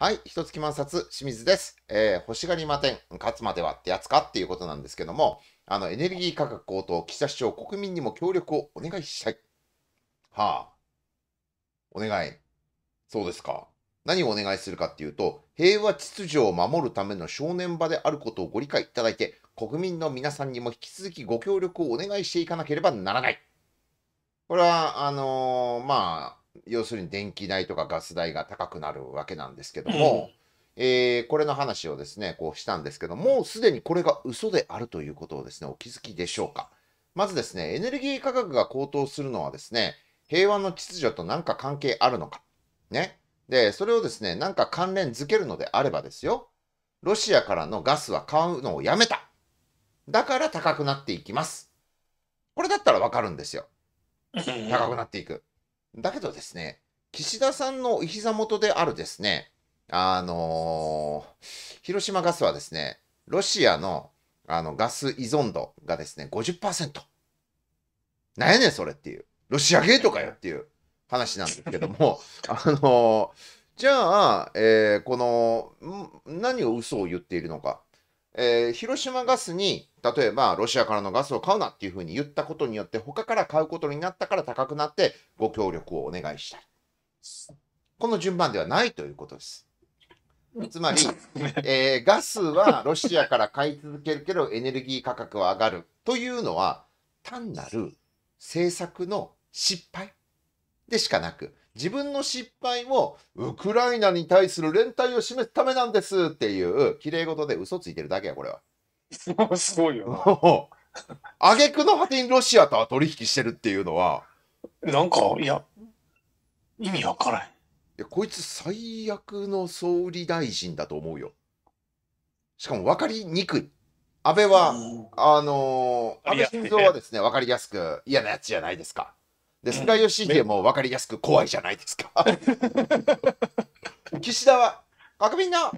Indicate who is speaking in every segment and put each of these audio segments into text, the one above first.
Speaker 1: はい、一月満冊、清水です。えー、星が2万点、勝つまではってやつかっていうことなんですけども、あの、エネルギー価格高騰、岸田市長、国民にも協力をお願いしたい。はあ、お願い。そうですか。何をお願いするかっていうと、平和秩序を守るための正念場であることをご理解いただいて、国民の皆さんにも引き続きご協力をお願いしていかなければならない。これは、あのー、まあ、要するに電気代とかガス代が高くなるわけなんですけども、うん、えー、これの話をですねこうしたんですけどもうすでにこれが嘘であるということをですねお気づきでしょうかまずですねエネルギー価格が高騰するのはですね平和の秩序と何か関係あるのかねでそれをですね何か関連づけるのであればですよロシアからのガスは買うのをやめただから高くなっていきますこれだったらわかるんですよ高くなっていくだけどですね、岸田さんのお膝元であるですね、あのー、広島ガスはですね、ロシアのあのガス依存度がですね、50%。なんやねん、それっていう。ロシアゲートかよっていう話なんですけども、あのー、じゃあ、えー、この、何を嘘を言っているのか。えー、広島ガスに例えばロシアからのガスを買うなっていうふうに言ったことによって他から買うことになったから高くなってご協力をお願いしたこの順番ではないということです。つまり、えー、ガスはロシアから買い続けるけどエネルギー価格は上がるというのは単なる政策の失敗でしかなく自分の失敗もウクライナに対する連帯を示すためなんですっていう綺麗事で嘘ついてるだけやこれは。すごいよ あげくの果てにロシアとは取引してるっていうのは。なんかいや意味わからん。いやこいつ最悪の総理大臣だと思うよ。しかも分かりにくい。安倍は、あのー、安倍晋三はですね、分かりやすく嫌なやつじゃないですか。で菅義偉も分かりやすく怖いじゃないですか 岸田は国民の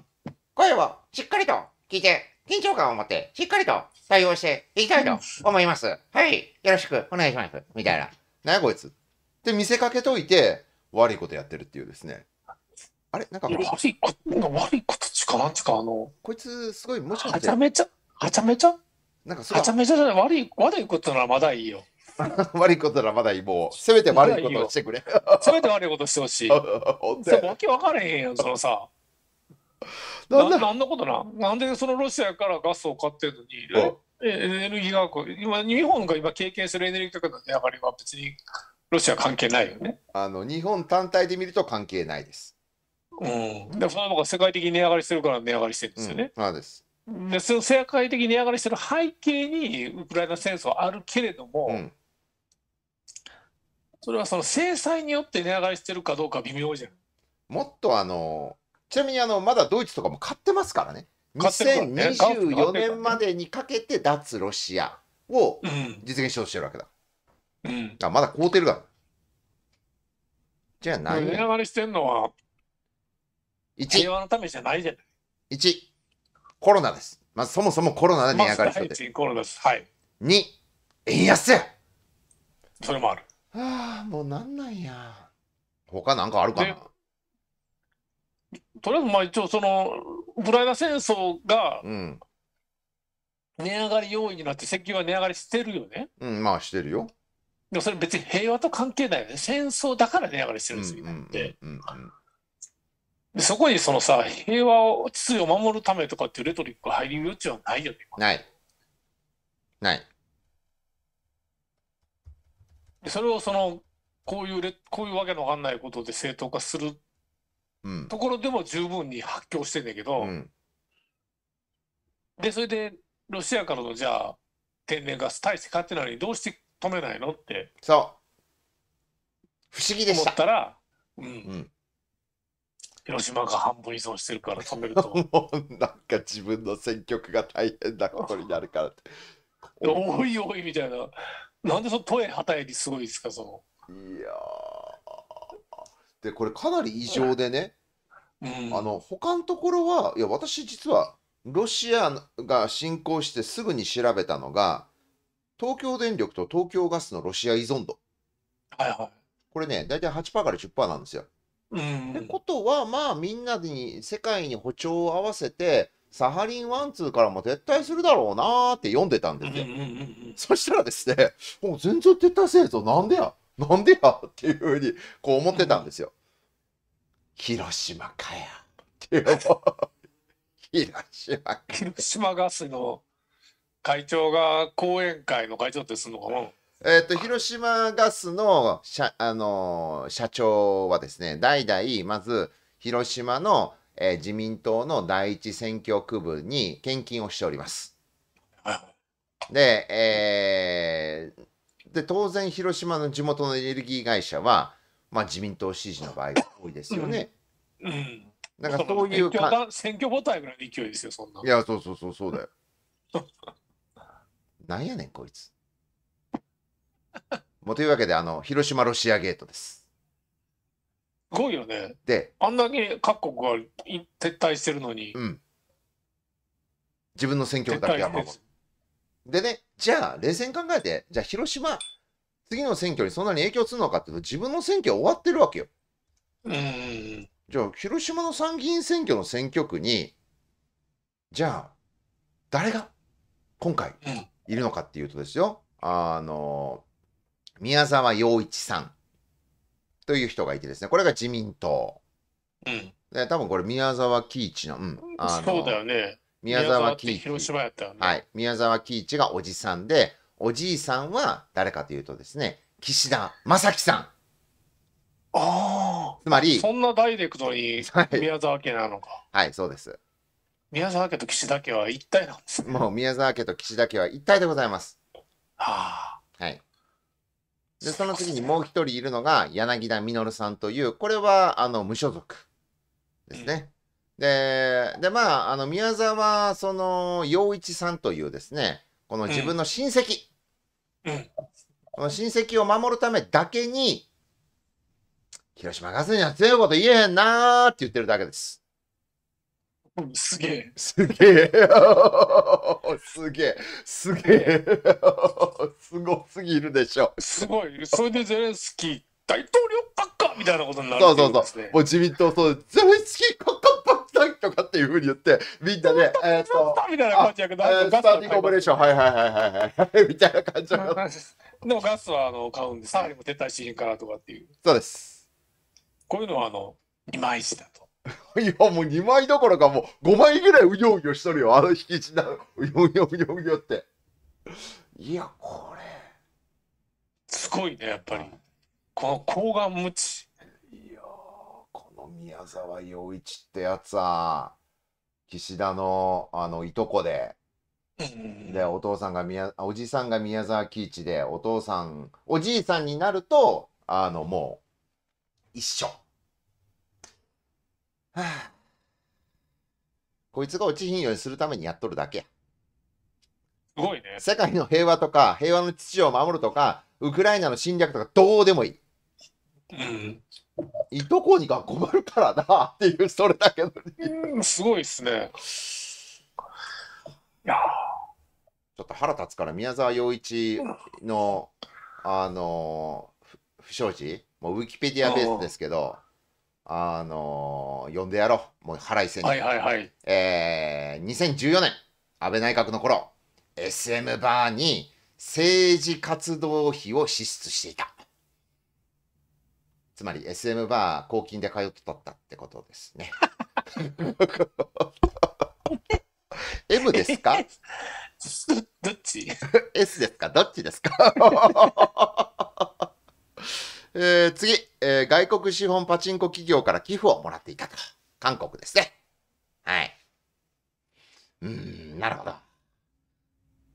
Speaker 1: 声をしっかりと聞いて緊張感を持ってしっかりと対応していきたいと思います。はい、よろしくお願いします。みたいな。なやこいつ。って見せかけといて悪いことやってるっていうですね。あれなんか悪いこと悪いことちかなんちかあの。こいつすごいもしかして。はちゃめちゃはちゃめちゃなんかはちゃめ
Speaker 2: ちゃじゃない悪い悪いことならまだいいよ。悪いことならまだいいもうせめて悪いことをしてくれ せめて悪いことしてほしい わけ分からへんよそのさなんであんなことななんでそのロシアからガスを買ってるのに、うん、エネルギーが今日本が今経験するエネルギー価格の値上がりは別に
Speaker 1: ロシア関係ないよねあの日本単体で見ると関係ないですうん
Speaker 2: でその方が世界的に値上がりしてるから値上がりしてるんですよね、うん、そうですでその世界的に値上がりしてる背景にウクライナ戦争あるけれども、うんそれはその制裁によって値上がりしてるかどうか微妙じゃん。
Speaker 1: もっとあの、ちなみにあの、まだドイツとかも買ってますからね。2024年までにかけて脱ロシアを実現しようとしてるわけだ。うん。あまだ凍ってるだじゃあ何値上
Speaker 2: がりしてんのは、
Speaker 1: 平和のためじゃないじゃない。1、コロナです。まずそもそもコロナで値上がりしてる。ま、コロナです。はい。2、円安それもある。あもうなんなんや他なんかあるかな
Speaker 2: とりあえずまあ一応そのウクライナ戦争が値上がり要因になって石油は値上がりしてるよね
Speaker 1: うんまあしてるよ
Speaker 2: でもそれ別に平和と関係ないよね戦争だから値上がりしてるんですよ、ってうんうんでそこにそのさ平和を秩序を守るためとかっていうレトリックが入り余地はないよねないないでそれをそのこういうれこういうわけのわかんないことで正当化するところでも十分に発狂してんだけど、うんでそれでロシアからのじゃあ天然ガス大して買ってないのにどうして止めないのってそう不思議で思ったら、うんん広島が半分依存してるから止めると
Speaker 1: もうなんか自分の選区が大変なことになるからって おい
Speaker 2: おいみたいな な
Speaker 1: んでそのトエはたえりすごいですかそのいやでこれかなり異常でね、うん、あの他のところはいや私実はロシアが侵攻してすぐに調べたのが東京電力と東京ガスのロシア依存度、はいはい、これね大体8%から10%なんですよ。うん、ってことはまあみんなに世界に歩調を合わせてサハリン1、2からも撤退するだろうなーって読んでたんですよ。そしたらですね、もう全然撤退せえぞ、なんでや、なんでやっていうふうにこう思ってたんですよ。広島かや。っていう。広島か。広島ガスの
Speaker 2: 会長が後援会の会長ってすんのか
Speaker 1: なえっ、と、広島ガスの社、あのー、社長はですね、代々、まず、広島のえー、自民党の第一選挙区分に献金をしております。で、えー、で当然広島の地元のエネルギー会社は、まあ、自民党支持の場合が多いですよね。うん、うん、なんかそういう
Speaker 2: か選挙母体ぐらいの勢いですよ、そんな。
Speaker 1: いや、そうそうそう、そうだよ。なんやねん、こいつ。もうというわけで、あの広島ロシアゲートです。
Speaker 2: ごいよね。で、あんだけ各国が
Speaker 1: 撤退してるのに。うん。自分の選挙区だけは守る。でね、じゃあ、冷静に考えて、じゃあ、広島、次の選挙にそんなに影響するのかっていうと、自分の選挙終わってるわけよ。うん。じゃあ、広島の参議院選挙の選挙区に、じゃあ、誰が今回いるのかっていうとですよ、あの、宮沢洋一さん。という人がいてですね、これが自民党。うん。で多分これ宮沢喜一の、うん。あのそうだよ
Speaker 2: ね。宮沢喜一。広島やったよね。
Speaker 1: はい。宮沢喜一がおじさんで、おじいさんは誰かというとですね、岸田正樹さん。ああ。つまり。そ
Speaker 2: んなダイレクトに宮沢家なのか。
Speaker 1: はい、はい、そうです。
Speaker 2: 宮沢家と岸田家は一体なんで
Speaker 1: す、ね、もう宮沢家と岸田家は一体でございます。はあ。はい。で、その次にもう一人いるのが柳田稔さんという、これはあの無所属ですね。で、で、まあ、あの宮沢その陽一さんというですね、この自分の親戚、この親戚を守るためだけに、広島ガスには強いこと言えへんなーって言ってるだけです。すげえ。すげえ。すげえ。すげえ。すごすぎるでしょ。すごい。それでゼレンスキー、大統領閣下みたいなことになる、ね、そうそうそう。もう自民党、そう、ゼレンスキー閣下とかっていうふうに言って、みんなで、えっと、みたいな感じやけど、スターティングオペレーション、はいはいはいはい みた
Speaker 2: いな感じでもガスはあの買うんで、サーリも撤退しへんからとかっていう。
Speaker 1: そうです。こういうのは、あの、2枚石だと。いや、もう2枚どころか、もう5枚ぐらいうようよしとるよ、あの引き地な、うようようようよって。いやこれすごいねやっぱり、この甲が無知いやこの宮沢洋一ってやつは岸田のあのいとこで、でお父さんが宮おじさんが宮沢喜一でお父さんおじいさんになるとあのもう一緒、はあ、こいつが落ちひんようにするためにやっとるだけやごいね。世界の平和とか、平和の秩序を守るとか、ウクライナの侵略とか、どうでもいい。うん。いとこにが困るからなっていう、それだけど、うん、すごいっすね。いやちょっと腹立つから、宮沢洋一の、あの不祥事、もうウィキペディアベースですけど、あのー、呼んでやろう。もう、腹いせん。はいはいはい。えー、2014年、安倍内閣の頃、SM バーに政治活動費を支出していた。つまり SM バー公金で通ってたってことですね。M ですかどっち ?S ですかどっちですか、えー、次、えー、外国資本パチンコ企業から寄付をもらっていたと。韓国ですね。はい。うん、なるほど。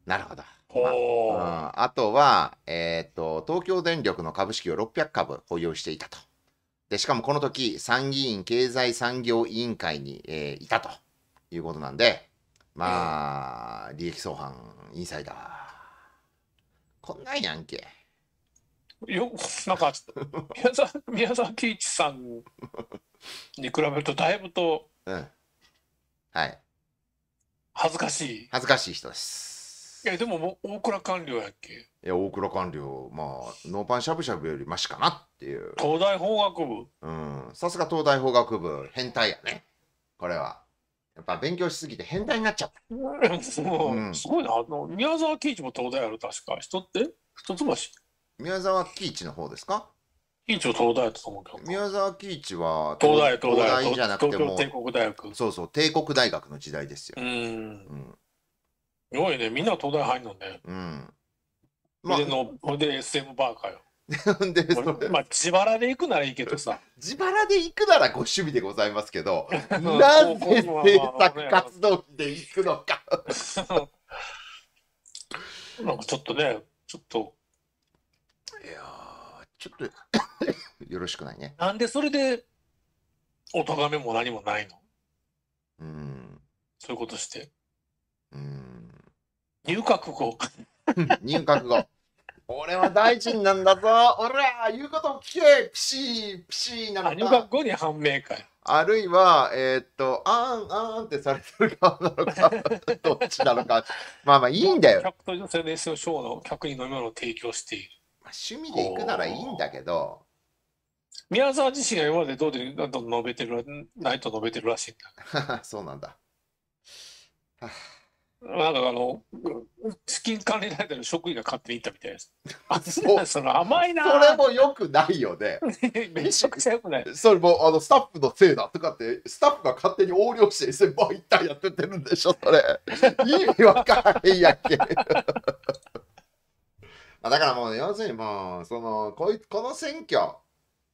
Speaker 1: なるほど。まあ、うん、あとは、えーと、東京電力の株式を600株保有していたと。でしかもこの時参議院経済産業委員会に、えー、いたということなんで、まあ、利益相反、インサイダー。こんなんやんけ。
Speaker 2: よなんか宮沢宮沢喜一さんに比べるとだいぶと、
Speaker 3: う
Speaker 1: ん、はい恥ずかしい恥ずかしい人です
Speaker 2: いでも大倉官僚やっけい
Speaker 1: や大倉官僚まあノーパンしゃぶしゃぶよりマシかなっていう東大法学部うんさすが東大法学部変態やねこれはやっぱ勉強しすぎて変態になっちゃった う、うん、すごいなあの宮沢喜一も東大ある確か人って一橋宮沢喜一の方ですか貴一も東大たと思うけど宮沢喜一は東大東大じゃなくても東京帝国大学そうそう帝国大学の時代ですよ
Speaker 2: うん、うんすごいね、みんな東大入るのね。うん。まあ、で SM バーかよ。
Speaker 1: でそれまあ、自腹で行くならいいけどさ。自腹で行くならご趣味でございますけど、なんで制作活動で行くのか。なんかちょっと
Speaker 2: ね、ちょっと、いやーちょっと
Speaker 1: よろしくないね。
Speaker 2: なんでそれで、お咎めも何もないの
Speaker 1: うん。そういうことして。入閣後。入閣後。俺は大臣なんだぞ。俺は言うことを聞け。ピシー、ピシーなのか。入閣後に判明かよ。あるいは、えー、っと、あんあんってされてる側なのか、どっちなのか。まあまあいいんだよ。客と女性で一緒ショーの客に飲み物を提供している。まあ、趣味で行くならいいんだけど。
Speaker 2: 宮沢自身が今までどうでどんどん述べてる、ないと述べてるらしいん
Speaker 1: だ。そうなんだ。なん
Speaker 2: かあの、資金管理大臣の職員が勝手に行ったみたいです。
Speaker 1: あ、そう、その甘いな。それもよくないよね。めちゃくちゃよくない。それも、あの、スタッフのせいだとかって、スタッフが勝手に横領して、先輩一体やっててるんでしょ、それ。意味わかんへんやっけ。だからもう、要するにもう、その、こいこの選挙、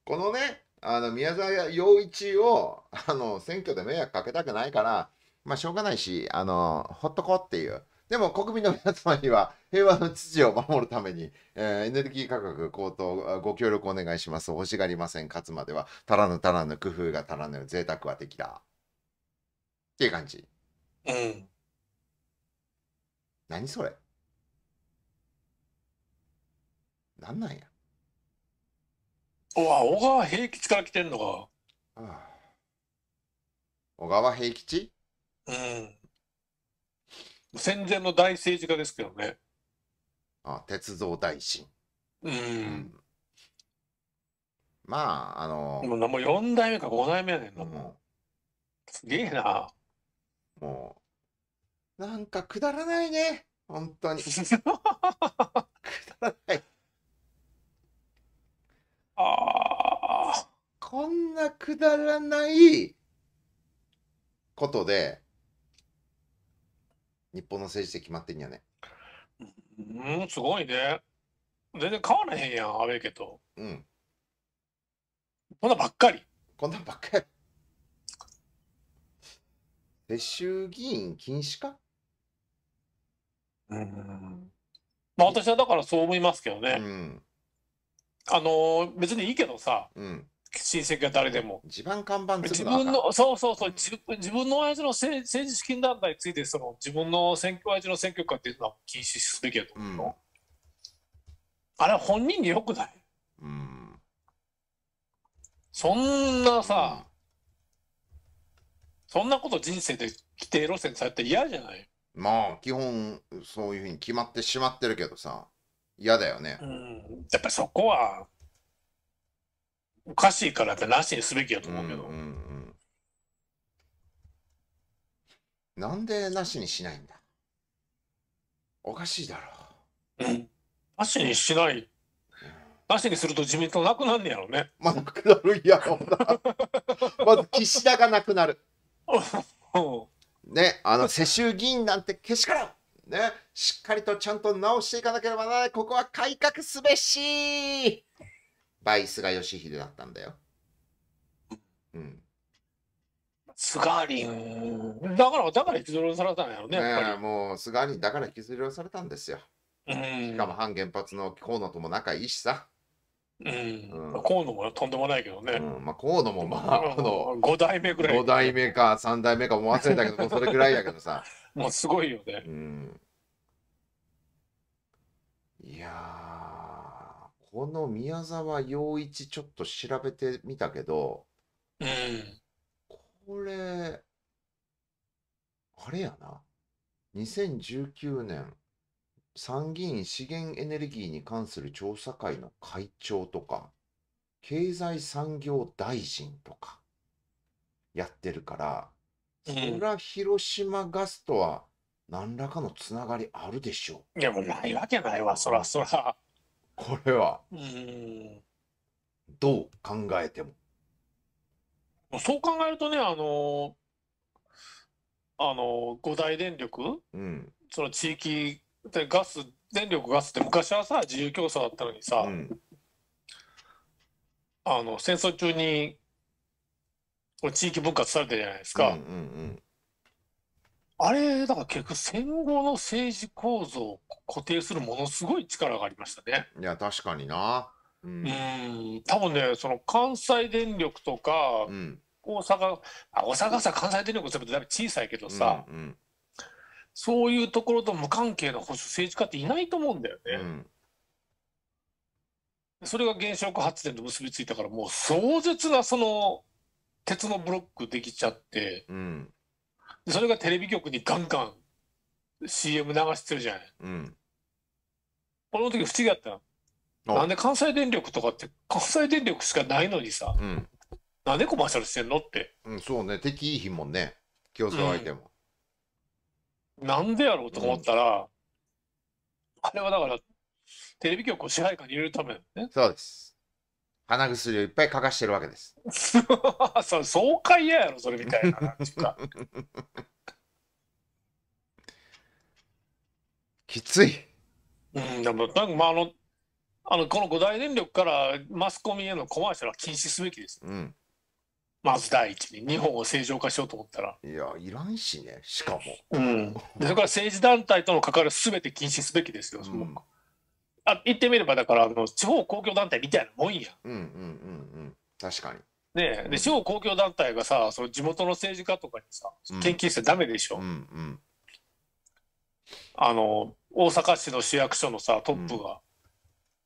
Speaker 1: このね、あの、宮沢洋一を、あの、選挙で迷惑かけたくないから、まあ、しょうがないし、あの、ほっとこうっていう。でも国民の皆様には平和の秩序を守るために、えー、エネルギー価格高騰ご協力お願いします。欲しがりません。勝つまでは足らぬ足らぬ工夫が足らぬ贅沢は敵だ。っていう感じ。うん。何それなんなんや。
Speaker 2: うわ、小川平吉から来てんのか。ああ小川平吉うん。戦前の大政治家ですけど
Speaker 1: ね。あ鉄道大臣、うんまああのもう4代目か5代目やねんな、もう。すげえな。もうなんかくだらないね本当に くだらないああ。こんなくだらないことで日本の政治で決まってんやね。
Speaker 2: うん、すごいね。全然変わらへんやん、アウ家と。
Speaker 1: うん。こんなばっかり。こんなばっかり。で、衆議院禁止かう
Speaker 2: ん。まあ私はだからそう思いますけどうね。ん。あのー別にいいけどさ、うん。親戚が誰でも。地盤看板自分の、そうそうそう、自自分の親父の政治資金団体について、その自分の選挙親父の選挙区っていうのは禁止すべきど。と思うの、うん、あれ本人によくない、うん、そんなさ、うん、そんなこと人生で規定路線されて嫌じゃない
Speaker 1: まあ、基本そういうふうに決まってしまってるけどさ、嫌だよね。うん、やっぱそこはおかしいからっぱなしにすべきだと思うけど、うんうんうん、なんでなしにしないんだおかしいだろう、なしにしないなしにすると自民党なくなんねやろうねまあなくなるやろな まず岸田がなくなるねあの世襲議員なんてけしからんね、しっかりとちゃんと直していかなければならない、ここは改革すべしバイ菅義偉だったんだよ。うん。スガ
Speaker 2: だから、だから引きずり下されたんやろね。ね
Speaker 1: もう、菅林だから引きずり下されたんですよ。うん、しかも反原発の河野とも仲いいしさ。うん、うん、河野もとんでもないけどね。うん、まあ、河野もまあ、あの、5代目ぐらい。5代目か3代目かも忘れたけど、それぐらいやけどさ。もうすごいよね。うん。いやこの宮沢洋一ちょっと調べてみたけど、うん、これあれやな2019年参議院資源エネルギーに関する調査会の会長とか経済産業大臣とかやってるから、うん、そりゃ広島ガスとは何らかのつながりあるでしょう。いやもうないわけ
Speaker 2: ないわそらそら。
Speaker 1: これは
Speaker 2: うん
Speaker 1: どう考えても
Speaker 2: そう考えるとねあのあの五大電力、うん、その地域でガス電力ガスって昔はさ自由競争だったのにさ、うん、あの戦争中に地域分割されてるじゃないですか、うんうんうん、あれ、だから結局戦後の政治構造を固定するものすごい力がありました
Speaker 1: ね。いや、確かにな。
Speaker 2: うん、うん多分ね、その関西電力とか、うん、大阪、あ大阪さ、関西電力するだいぶ小さいけどさ、うんうん、そういうところと無関係の保守政治家っていないと思うんだよね。うんそれが原子力発電と結びついたからもう壮絶なその鉄のブロックできちゃって、うん、でそれがテレビ局にガンガン CM 流してるじゃない。うん。この時不思議だったの。なんで関西電力とかって関西電力しかないのにさ、うん、なんでコマーシャルしてんのって。うん、そうね。敵いい
Speaker 1: 日もんね。競争相手も、
Speaker 2: うん。なんでやろうと思ったら、うん、あれはだから、テレビ局を支配下に入れるため
Speaker 1: ね。そうです。鼻薬をいっぱい書かしてるわけです。
Speaker 2: そうそう爽快ややろそれみたいな
Speaker 1: なんて きつい。
Speaker 2: うんでもなんかまああのあのこの五大電力からマスコミへのコマーシャルは禁止すべきです。うん、まず第一に日本を正常化しようと思ったら。
Speaker 1: いやいらんしねしかも。うん、でそ
Speaker 2: れから政治団体との関わりすべて禁止すべきですよ。うんあ言ってみればだからあの地方公共団体みたいなもんや。
Speaker 1: うんうんうんうん確かに。
Speaker 2: ねで地方公共団体がさその地元の政治家とかにさ献金してダメでしょ。うんう
Speaker 1: んあの
Speaker 2: 大阪市の市役所のさトップが、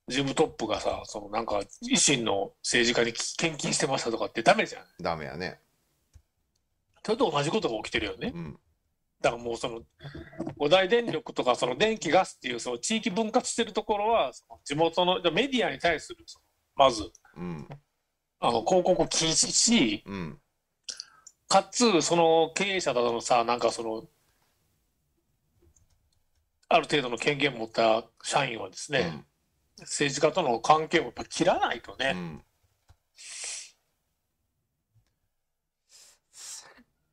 Speaker 2: 事務トップがさそのなんか維新の政治家に献金してましたとかってダメじゃん。ダメやね。それと同じことが起きてるよね。うんだからもうその五大電力とかその電気ガスっていうその地域分割してるところはその地元のメディアに対するまず、うん、あの広告禁止し、うん、かつその経営者だとのさなんかそのある程度の権限を持った社員はですね、うん、政治家との関係をやっぱ切らないとね、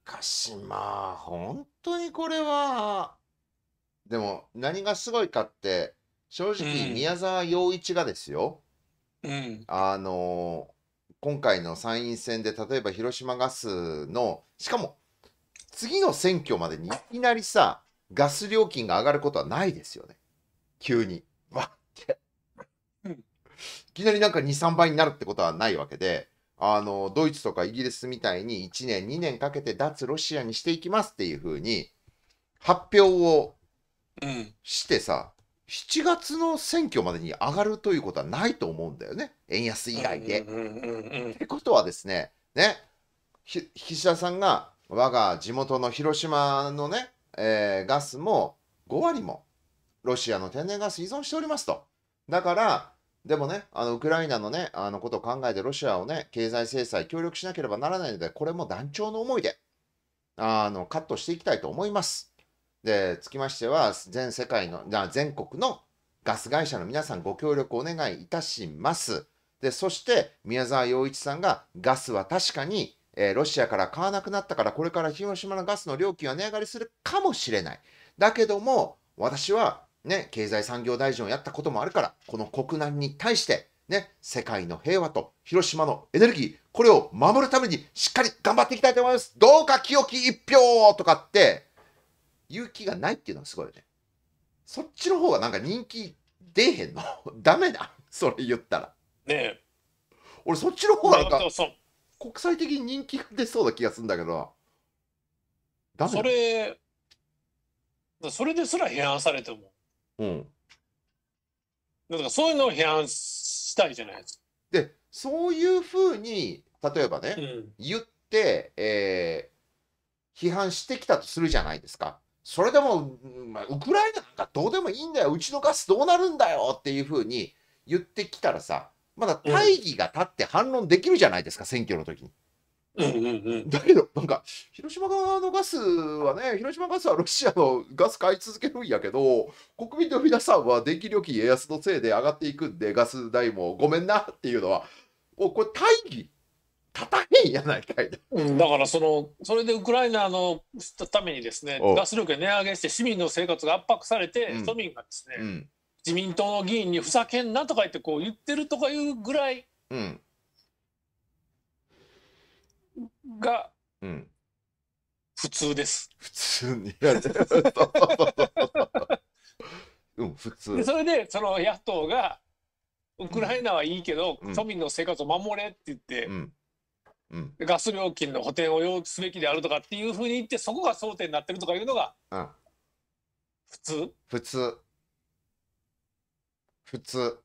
Speaker 1: かしまあ本当にこれはでも何がすごいかって正直宮沢陽一がですよ、うん、あの今回の参院選で例えば広島ガスのしかも次の選挙までにいきなりさガス料金が上がることはないですよね急にわっていきなりなんか23倍になるってことはないわけであの、ドイツとかイギリスみたいに1年、2年かけて脱ロシアにしていきますっていうふうに発表をしてさ、7月の選挙までに上がるということはないと思うんだよね。円安以外で。ってことはですね、ね、岸田さんが我が地元の広島のね、えー、ガスも5割もロシアの天然ガス依存しておりますと。だからでもね、あのウクライナのね、あのことを考えてロシアをね、経済制裁協力しなければならないので、これも断腸の思いで、あの、カットしていきたいと思います。で、つきましては、全世界の、全国のガス会社の皆さんご協力お願いいたします。で、そして宮沢洋一さんがガスは確かに、えー、ロシアから買わなくなったから、これから広島のガスの料金は値上がりするかもしれない。だけども、私はね、経済産業大臣をやったこともあるから、この国難に対して、ね、世界の平和と広島のエネルギー、これを守るためにしっかり頑張っていきたいと思います。どうか清き一票とかって、勇気がないっていうのはすごいよね。そっちの方がなんか人気出えへんの ダメだ。それ言ったら。ねえ。俺そっちの方がなんか国際的に人気が出そうな気がするんだけど。ダメそれ、それですら批判されても。うん。
Speaker 2: だからそういうのを批判したいじゃないですか。
Speaker 1: で、そういうふうに、例えばね、うん、言って、えー、批判してきたとするじゃないですか。それでも、まあ、ウクライナなんかどうでもいいんだよ、うちのガスどうなるんだよっていうふうに言ってきたらさ、まだ大義が立って反論できるじゃないですか、うん、選挙の時に。だけどなんか広島側のガスはね広島ガスはロシアのガス買い続けるんやけど国民の皆さんは電気料金や安のせいで上がっていくんでガス代もごめんなっていうのはおこれ大義立たへんやないかい、
Speaker 2: うん、だからそのそれでウクライナのためにですねガス料金値上げして市民の生活が圧迫されて、うん、民がですね、うん、自民党の議員にふざけんなとか言ってこう言ってるとかいうぐらい。うんが
Speaker 1: 普通です。普通にやる。うん、普通。そ
Speaker 2: れで、その野党が、ウクライナはいいけど、うん、庶民の生活を守れって言って、うんうん、ガス料金の補填を要すべきであるとかっていうふうに言って、そこが争点になってるとかいうのが、普通
Speaker 1: 普通。普通。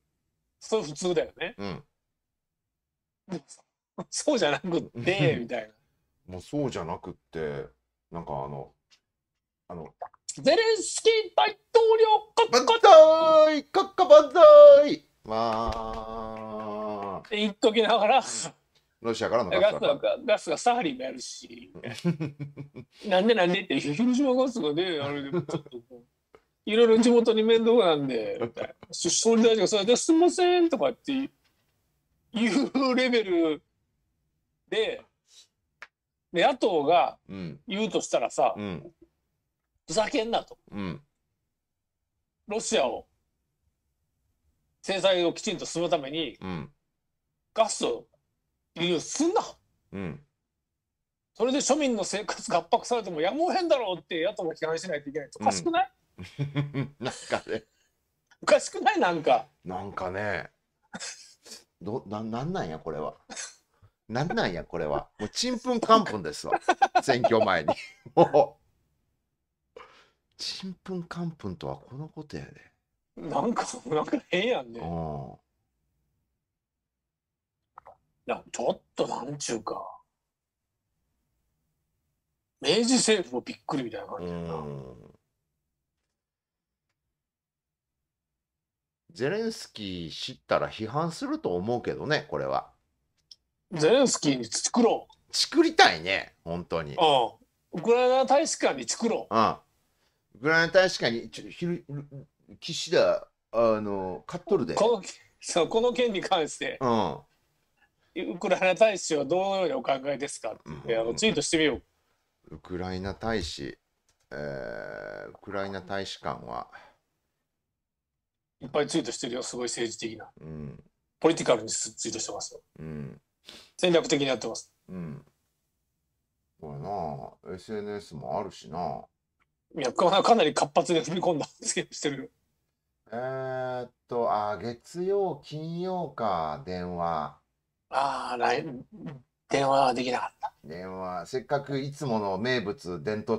Speaker 2: それ普通だよね。
Speaker 1: うん、そうじゃなくて、みたいな。もうそうじゃなくってなんかあのあのゼレンスキー大統領かっかばいかっかばんざいまあって言っときながら、ロシアからのガスがガスがサハリンがやるし
Speaker 2: なんでなんでって広島ガスがねあれちょっといろいろ地元に面倒なんで総理大臣がそれですみませんとかっていうレベルでで野党が言うとしたらさ、うんふざけんなとうんロシアを制裁をきちんと進むためにうんガスを輸入すんなうんそれで庶民の生活が圧迫されてもやむをへんだろうって野党も批判しないといけないおかしくない、
Speaker 1: なんかね
Speaker 2: おかしくないなんか
Speaker 1: なんかねどななんなんやこれはなんなんや、これは。もう、ちんぷんかんぷんですわ。選挙前に。もう、ちんぷんかんぷんとはこのことやで、
Speaker 2: なんか、なんか変やんね。うん。いや、ちょっとなんちゅうか。明治
Speaker 1: 政府もびっくりみたいな感じやな。ゼレンスキー知ったら批判すると思うけどね、これは。ゼレンスキーに作ろう。作りたいね、本当に。うん。ウク
Speaker 2: ライナ大使館に作ろう。うん。ウクライナ大使館に、ちょ昼
Speaker 1: 岸田、あの、買っとるで。この
Speaker 2: そうこの件に関して、うん、ウクライナ大使はどのようにお考えですかって、うん、あのツイートしてみよ
Speaker 1: う。ウクライナ大使、えー、ウクライナ大使館は。
Speaker 2: いっぱいツイートしてるよ、すごい政治的な。うん、ポリティカルにツイートしてますよ。
Speaker 1: うん戦略的にやってます。うん。これな SNS もあるしな。いや、かなり活発で踏み込んだスケープしてるえー、っと、あ、月曜、金曜か、電話。
Speaker 3: ああ、来、
Speaker 1: 電話はできなかった。電話、せっかくいつもの名物、伝突を。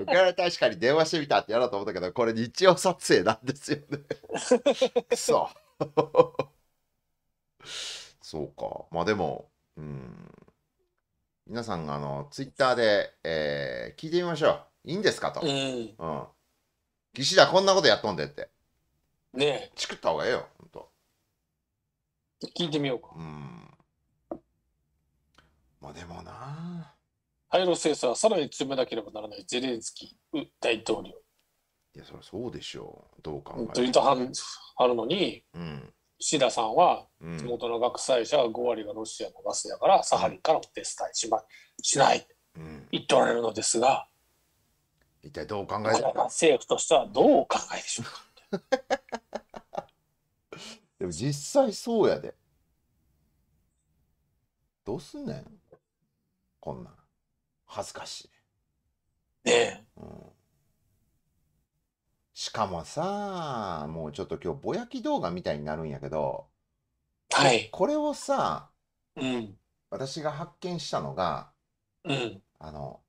Speaker 1: ウかラ確かに電話してみたってやろうと思ったけど、これ日曜撮影なんですよね。く そ。そうか。まあでも、うん。皆さんがあの、ツイッターで、えー、聞いてみましょう。いいんですかと。うん。うん。岸田こんなことやっとんでって。ねえ。チクった方がええよ、ほんと。聞いてみようか。うん。まあでもな廃炉
Speaker 2: 政策はさらに強めなければならないゼレンスキー大統領。
Speaker 1: いや、そりゃそうでしょう。どう考えても。った
Speaker 2: あるのに、うん。岸田さんは地元の学祭者は5割がロシアのガスやからサハリンからお手伝いし,、ま、しない言っておられるのですが、
Speaker 1: 一体どう考え
Speaker 2: 政府としてはどうお考えで
Speaker 1: しょうか でも実際そうやでどうすんねんこんなん恥ずかしいねえ、うんしかもさ、もうちょっと今日ぼやき動画みたいになるんやけど、はい。これをさ、うん。私が発見したのが、うん。あの、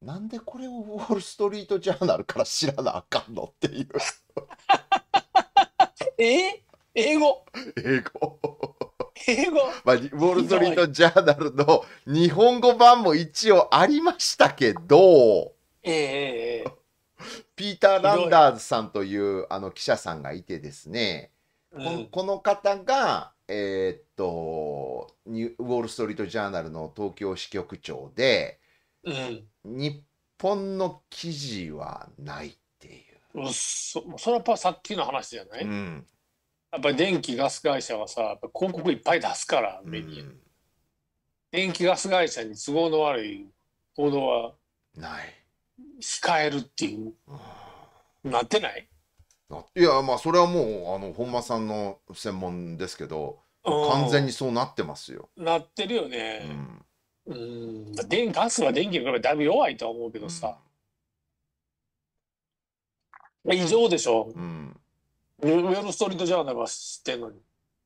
Speaker 1: なんでこれをウォール・ストリート・ジャーナルから知らなあかんのっていう え英語英語。英語まあ、ウォール・ストリート・ジャーナルの日本語版も一応ありましたけど、ええええピーター・ランダーズさんというあの記者さんがいてですね、うん、この方が、えー、っとウォール・ストリート・ジャーナルの東京支局長で、うん、日本の記事はないっていう。うそ
Speaker 2: それはやっぱさっきの話じゃない、うん、やっぱり電気ガス会社はさ広告いっぱい出すからうん、電気ガス会社に都合の悪い報道はない控えるっていう、なってない
Speaker 1: いやまあそれはもうあの本間さんの専門ですけど、完全にそうなってますよ。
Speaker 2: なってるよね。うん、電ガスは電気の比べだいぶ弱いとは思うけどさ、うん、異常でし
Speaker 1: ょ、うん、
Speaker 2: ウェルストリートジャーナルは知ってんの
Speaker 1: に。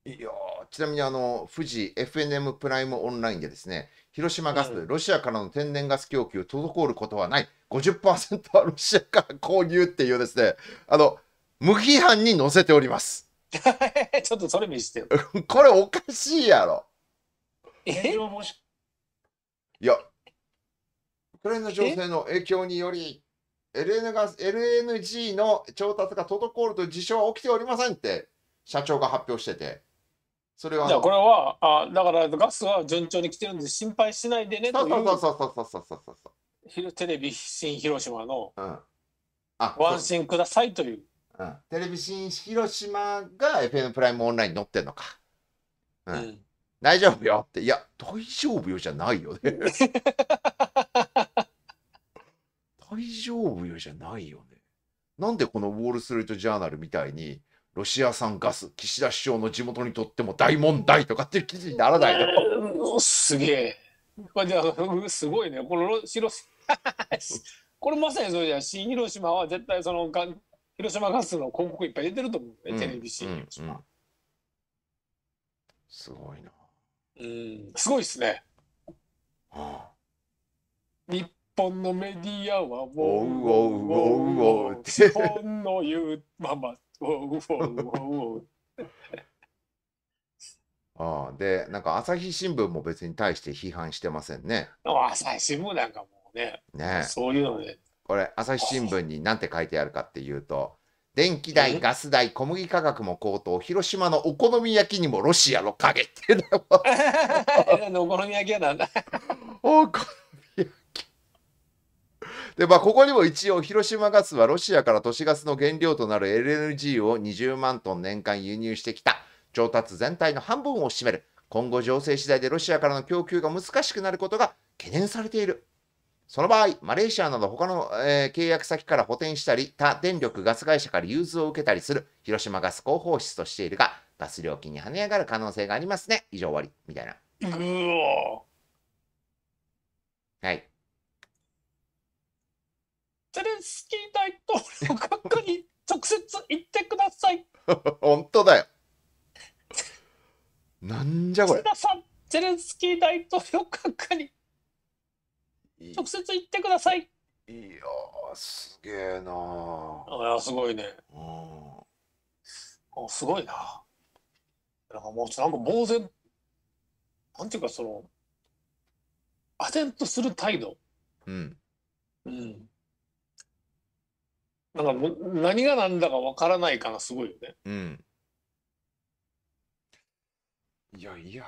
Speaker 1: いやちなみにあの富士 FNM プライムオンラインでですね広島ガスでロシアからの天然ガス供給滞ることはない、50%は ロシアから購入っていうですね、あの、無批判に載せております。ちょっとそれ見せてよ。これおかしいやろ。えいや、ウクライナ情勢の影響により、LN ガス LNG の調達が滞ると事象は起きておりませんって社長が発表してて。それは。これは、あ、だからガスは順調に来てるんで、心配しないでねというそうそうそうそうそ
Speaker 2: うテレビ新広島のうん。あ、ご安心くださいという。
Speaker 1: うん。テレビ新広島が FM プライムオンラインに載ってんのか。ううん。大丈夫よって。いや、大丈夫よじゃないよね。大丈夫よじゃないよね。なんでこのウォール・ストリート・ジャーナルみたいにロシア産ガス、岸田首相の地元にとっても大問題とかっていう記事にならないの。すげえ。まあ、じゃあ、すごいね。この広
Speaker 2: 島 これまさにそうじゃん。新広島は絶対そのが広島ガスの広告いっぱい出てると思うね、うん、テレビ
Speaker 3: 新広島、うんうん、すご
Speaker 2: いな。うん、すごいですね。はあ、日本のメディアはも
Speaker 1: う、日
Speaker 2: 本の言うまま。
Speaker 1: ああでなんか朝日新聞も別に対して批判してませんね。
Speaker 2: 朝日新聞なんかもうねねそ
Speaker 1: ういうのね。これ朝日新聞に何て書いてあるかっていうと「電気代ガス代小麦価格も高騰広島のお好み焼きにもロシアの影」っていう のお好み焼きはなだ で、まあ、ここにも一応、広島ガスはロシアから都市ガスの原料となる LNG を20万トン年間輸入してきた。調達全体の半分を占める。今後情勢次第でロシアからの供給が難しくなることが懸念されている。その場合、マレーシアなど他の、えー、契約先から補填したり、他電力ガス会社から融通を受けたりする広島ガス広報室としているが、ガス料金に跳ね上がる可能性がありますね。以上終わり。みたいな。う
Speaker 2: おはい。ゼレンスキー大統領閣下に直接言ってください。
Speaker 1: 本当だよ。なんじゃこれ。
Speaker 2: さん、ゼレンスキー大統領閣下に直接言ってください。
Speaker 1: いやすげえなあすごいね。う
Speaker 2: ん。あすごいななんかもう、なんか呆然、なんていうかその、唖然とする態度。うん。うん。なんかも何が何だかわからないからすごいよね。うん。いやいや。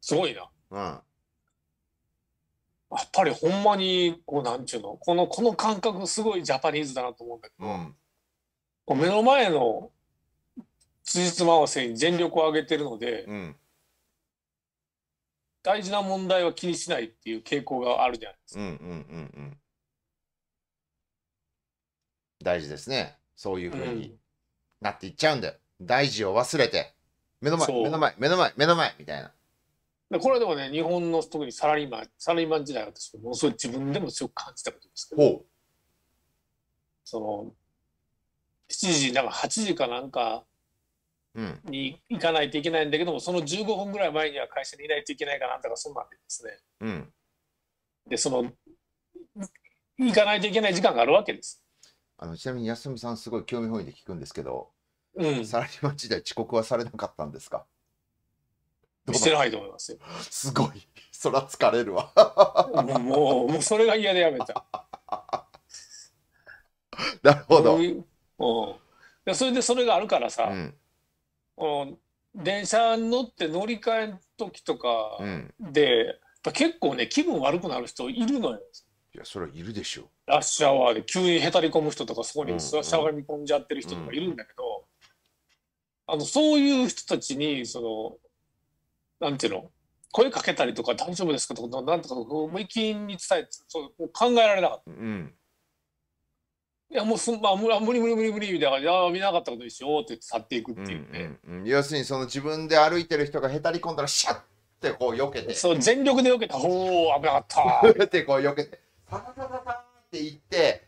Speaker 2: すごいな。うん。やっぱりほんまにこうなんちゅうのこのこの感覚すごいジャパニーズだなと思うんだけど、うん。こう目の前の辻褄合わせに全力を挙げてるのでうん。大事な問題は気にしないっていう傾向があるじゃないで
Speaker 1: すか。うん。うん。うん。大事ですねそういうふうになっていっちゃうんだよ、うん、大事を忘れて目の前目の前目の前目の前みたいな
Speaker 2: これでもね日本の特にサラリーマンサラリーマン時代私ものすごい自分でも強く感じたことですけどその7時なんか8時かなんかに行かないといけないんだけども、うん、その15分ぐらい前には会社にいないといけないかなんとかそうなんでですね、うん、でその行かないといけない時間があるわけです。
Speaker 1: あのちなみに安住さんすごい興味本位で聞くんですけど、うん、サラリーマン時代遅刻はされなかったんですかしてないと思いますよ。すごい。そら疲れるわ。もう、もうそれが嫌でやめた。
Speaker 2: なるほど。うん、それでそれがあるからさ、うん、電車乗って乗り換え時とかで、うん、結構ね気分悪くなる人いるのよ。
Speaker 1: いや、それはいるでしょう。
Speaker 2: ラッシャワーで急にへたり込む人とか、そこにしゃがみ込んじゃってる人とかいるんだけど、うんうん、あの、そういう人たちに、その、なんていうの、声かけたりとか、大丈夫ですかとか、なんとか、思いっきりに伝え、そう考えられなかった。うんいやもうすまあ無理無理無理無理みたいな感じ見なかったことにしようって去っていくっていうね、
Speaker 1: うんうんうん、要するにその自分で歩いてる人がへたり込んだらシャッてこう避けてそう全力で避けた「おお危なかった」ってこう避けてパタパタパって行って、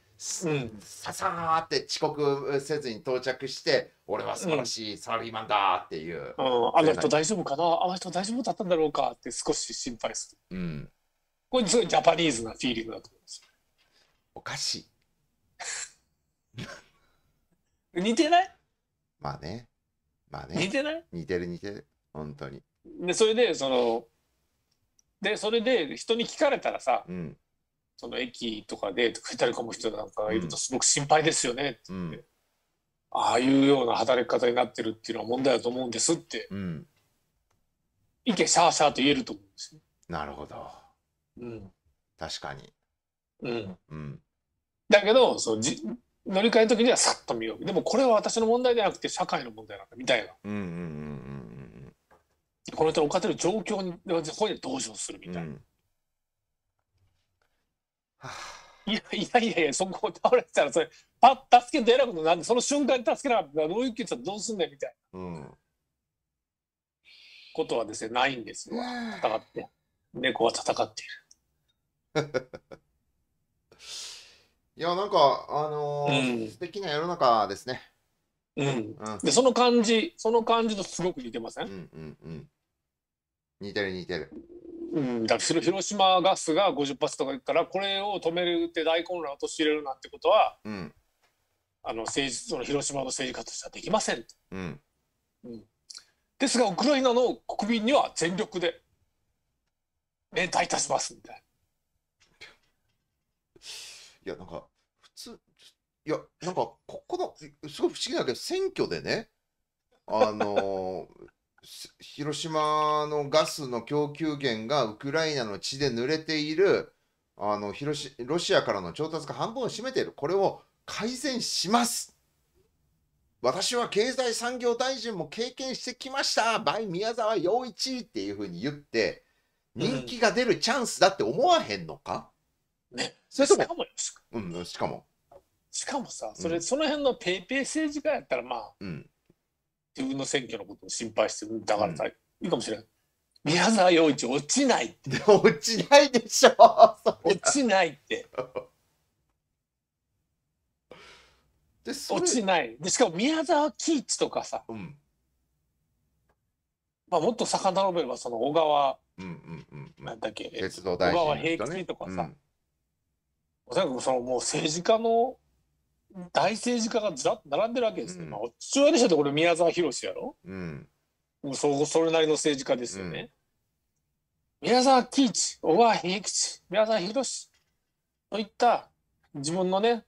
Speaker 1: うん、ささーって遅刻せずに到着して俺は素晴らしいサラリーマンだっていう、うん、あの人大丈夫かなあの人大丈夫だったんだろうかって少し心配する、うん、
Speaker 2: これすごいジャパニーズなフィーリングだと思いますおかしい 似てない
Speaker 1: まあねまあね似てない似てる似てる本当に
Speaker 2: でそれでそのでそれで人に聞かれたらさ、うんその駅とかで食いたりかも人なんかがいるとすごく心配ですよねって、うん、ああいうような働き方になってるっていうのは問題だと思うんですって、うん、意見シャーシャーと言えると思うんですよ。
Speaker 1: なるほど、うん、
Speaker 2: 確かに、うんうん、だけどそのじ乗り換えの時にはさっと見ようでもこれは私の問題じゃなくて社会の問題なんだみたいな、うんうんうんうん、この人置かれてる状況にここで同情するみたいな。うんいやいやいやいや、そこ倒れてたら、それ、パッ、助け出なくなんで、その瞬間に助けなかったら、どういう気さどうすんねんみたいな、うん、ことはですね、ないんですよ。戦って。猫は戦っている。
Speaker 1: いや、なんか、あのーうん、素敵な世の中ですね。うん。うん、で、その感じ、その感じとすごく似てません、うんうんうん、似てる似てる。うん、だ広島
Speaker 2: ガスが50発とかいくからこれを止めるって大混乱を陥れるなんてことは、うん、あの政治その広島の政治家としてはできません、うんうん、ですがウクライナの国民には全力で連帯いたしますみたいいやなんか普通
Speaker 1: いやなんかここのすごい不思議だけど選挙でねあのー広島のガスの供給源がウクライナの地で濡れているあの広しロシアからの調達が半分を占めている、これを改善します。私は経済産業大臣も経験してきました、バイ宮沢陽一っていうふうに言って、人気が出るチャンスだって思わへんのか、ね、それとも、うん、しかも。しかも
Speaker 2: さ、それ、うん、その辺のペイペイ政治家やったら、まあ、うん、自分の選挙のことを心配してるんだからさ、いいかもしれない。宮沢陽一落ちないって。落ちないでしょ。落ちないって。で落ちないでしかも宮沢喜一とかさ、うん、まあ、もっと遡ればその小川、うんうんうん、なんだっけ、ね、小川平吉とかさ、うん、おそらくそのもう政治家の大政治家がずらっと並んでるわけですよ。うん、まあ、父親でしたってこれ宮沢博やろ、うん、もうそそれなりの政治家ですよね、うん、宮沢喜一小川平吉宮沢博といった自分のね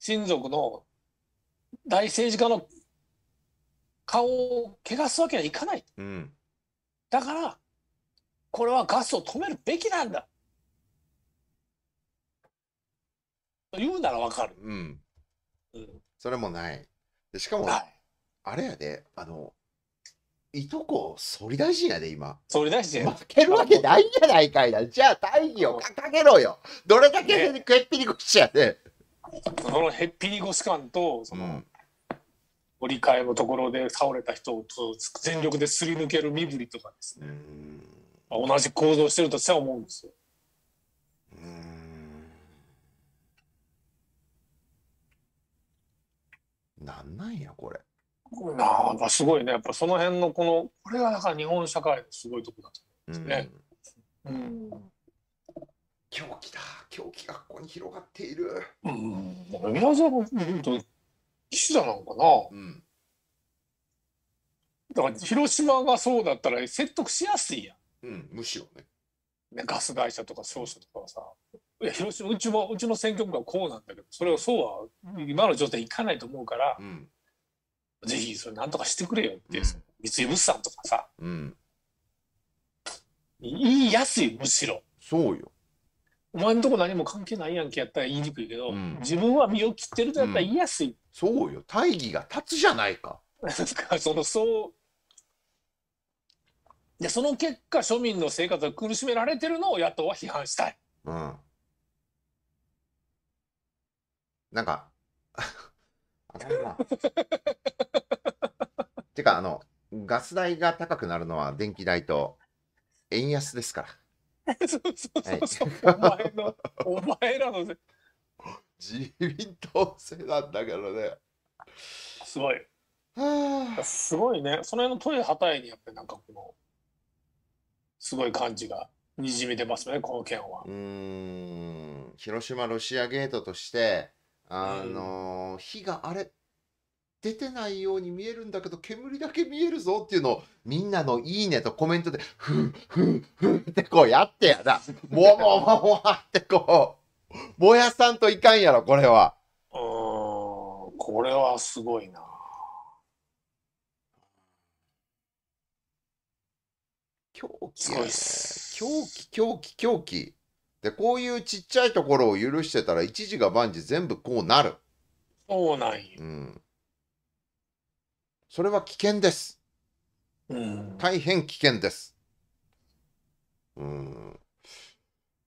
Speaker 2: 親族の大政治家の顔を汚すわけにはいかない、うん、だからこれはガスを止めるべきなん
Speaker 1: だ言うならわかる。うん。うん。それもない。でしかも、はい。あれやで、あの、いとこ、総理大臣やで、今。総理大臣や。負けるわけないじゃないかいな。じゃあ、大義を掲げろよ。どれだけねくっぴり腰やで。
Speaker 2: そのへっぴり腰感と、その、ん。折り替えのところで倒れた人を全力ですり抜ける身振りとかです
Speaker 3: ね。うん。
Speaker 2: あ同じ行動してるとしては思うんですよ。なんなんやこれ。なまあ、すごいねやっぱその辺のこのこれがだから日本社会のすごいとこだと思うんですね。うん、うん
Speaker 1: 狂気だ狂気がここに広がっている。うん、だから皆さんも騎士なのかな、うん、だ
Speaker 2: から広島がそうだったら説得しやすいやん。うん、むしろね。ねガス会社とか商社とかはさ。いや広島うちもうちの選挙区はこうなんだけどそれをそうは今の状態いかないと思うから、うん、ぜひそれなんとかしてくれよって、うん、三井物産とかさ、うん、言いやすいむしろそうよお前のとこ何も関係ないやんけやったら言いにくいけど、うん、自分は身を切ってるとやったら言いやすい、そうよ大義が立つじゃないか そのそうでその結果庶民の生活を苦しめられてるのを野党は批判したい、
Speaker 1: うん、なんか、あかんな。てか、あの、ガス代が高くなるのは電気代と円安ですか
Speaker 3: ら。そうそうそうそ
Speaker 1: う、はい、お前の、お前らのせ、自民党
Speaker 2: 制なんだけどね。すごい。はあ、すごいね。その辺のトイレはたいに、やっぱりなんかこの、すごい感じがにじみ出ますね、
Speaker 1: この件は。うん、広島ロシアゲートとして、あの、うん、火があれ出てないように見えるんだけど煙だけ見えるぞっていうのをみんなの「いいね」とコメントで「ふんふんふん」ってこうやってやな「もももも」ってこう燃やさんといかんやろこれは。うんこれはすごいな。狂気、狂気狂気狂気で、こういうちっちゃいところを許してたら、一時が万事全部こうなる。そうなんや、うん。それは危険です。うん。大変危険です。うん。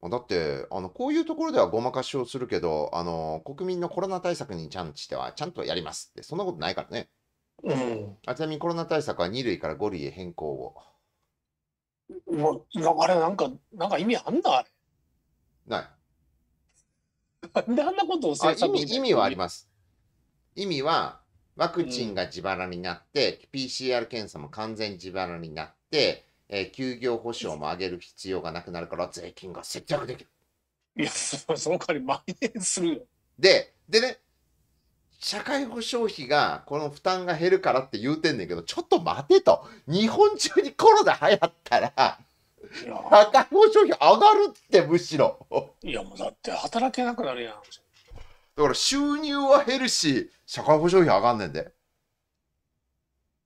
Speaker 1: だって、あの、こういうところではごまかしをするけど、あの、国民のコロナ対策にちゃんとしては、ちゃんとやりますって、そんなことないからね。うん。あちなみにコロナ対策は2類から5類へ変更を。
Speaker 2: もう、あれ、なんか、なんか意味あんだ、あ
Speaker 1: れ。ない。
Speaker 2: であんなことをあ意味意味はあり
Speaker 1: ます。意味はワクチンが自腹になって、うん、PCR 検査も完全自腹になって、えー、休業保障も上げる必要がなくなるから税金が接着できる。いや、その代わり蔓延するよ。で、でね、社会保障費がこの負担が減るからって言うてんねんけど、ちょっと待てと。日本中にコロナ流行ったら、社会保障費上がるってむしろいやもうだって働けなくなるやんだから収入は減るし社会保障費上がんねんで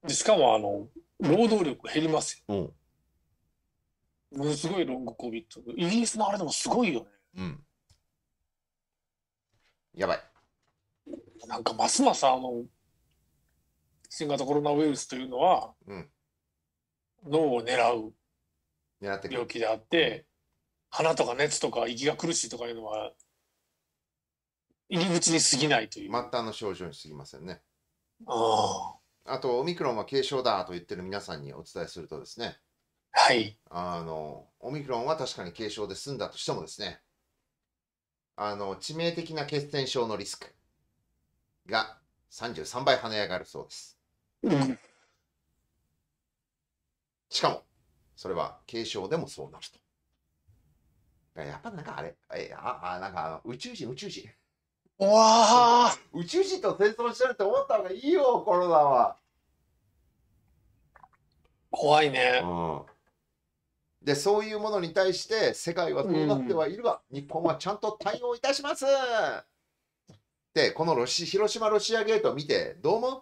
Speaker 1: でしかもあの
Speaker 2: 労働力減りますよ、うん、ものすごいロングコビットイギリスのあれでもすごいよね
Speaker 1: うんやばい
Speaker 2: なんかますますあの新型コロナウイルスというのは、うん、脳を狙う病気であって、鼻
Speaker 1: とか熱とか息が苦しいとかいうのは入り口に過ぎないという末端の症状に過ぎませんねああとオミクロンは軽症だと言ってる皆さんにお伝えするとですねはいあのオミクロンは確かに軽症で済んだとしてもですねあの致命的な血栓症のリスクが33倍跳ね上がるそうです、うん、しかもそれは軽症でもそうなると。やっぱなんかあれ、えああなんか宇宙人、宇宙人。うわ宇宙人と戦争してるって思った方がいいよ、コロナは。怖いね。うんでそういうものに対して世界はそうなってはいるが、うん、日本はちゃんと対応いたしますでこのロシ広島ロシアゲート見てどう思う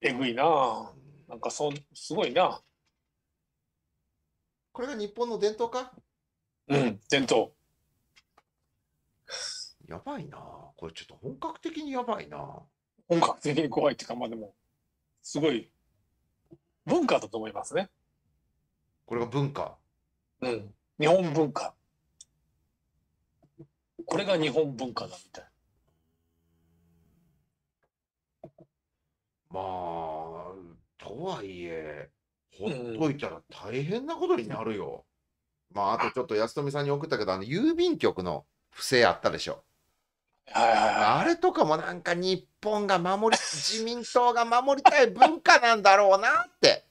Speaker 1: えぐいななんかそすごいな。これが日本の伝統かうん、伝統。やばいな。これちょっと本格的にやばいな。本格的に怖いってか、まあでも、
Speaker 2: すごい、文化だと思いますね。
Speaker 1: これが文化。
Speaker 2: うん。日本文化。これが日本
Speaker 1: 文化だみたいまあ、とはいえ、ほっといたら大変なことになるよ。まあ、あとちょっと安富さんに送ったけど、あの、郵便局の不正あったでしょ。はいはいはい、あれとかもなんか日本が守り、自民党が守りたい文化なんだろうなって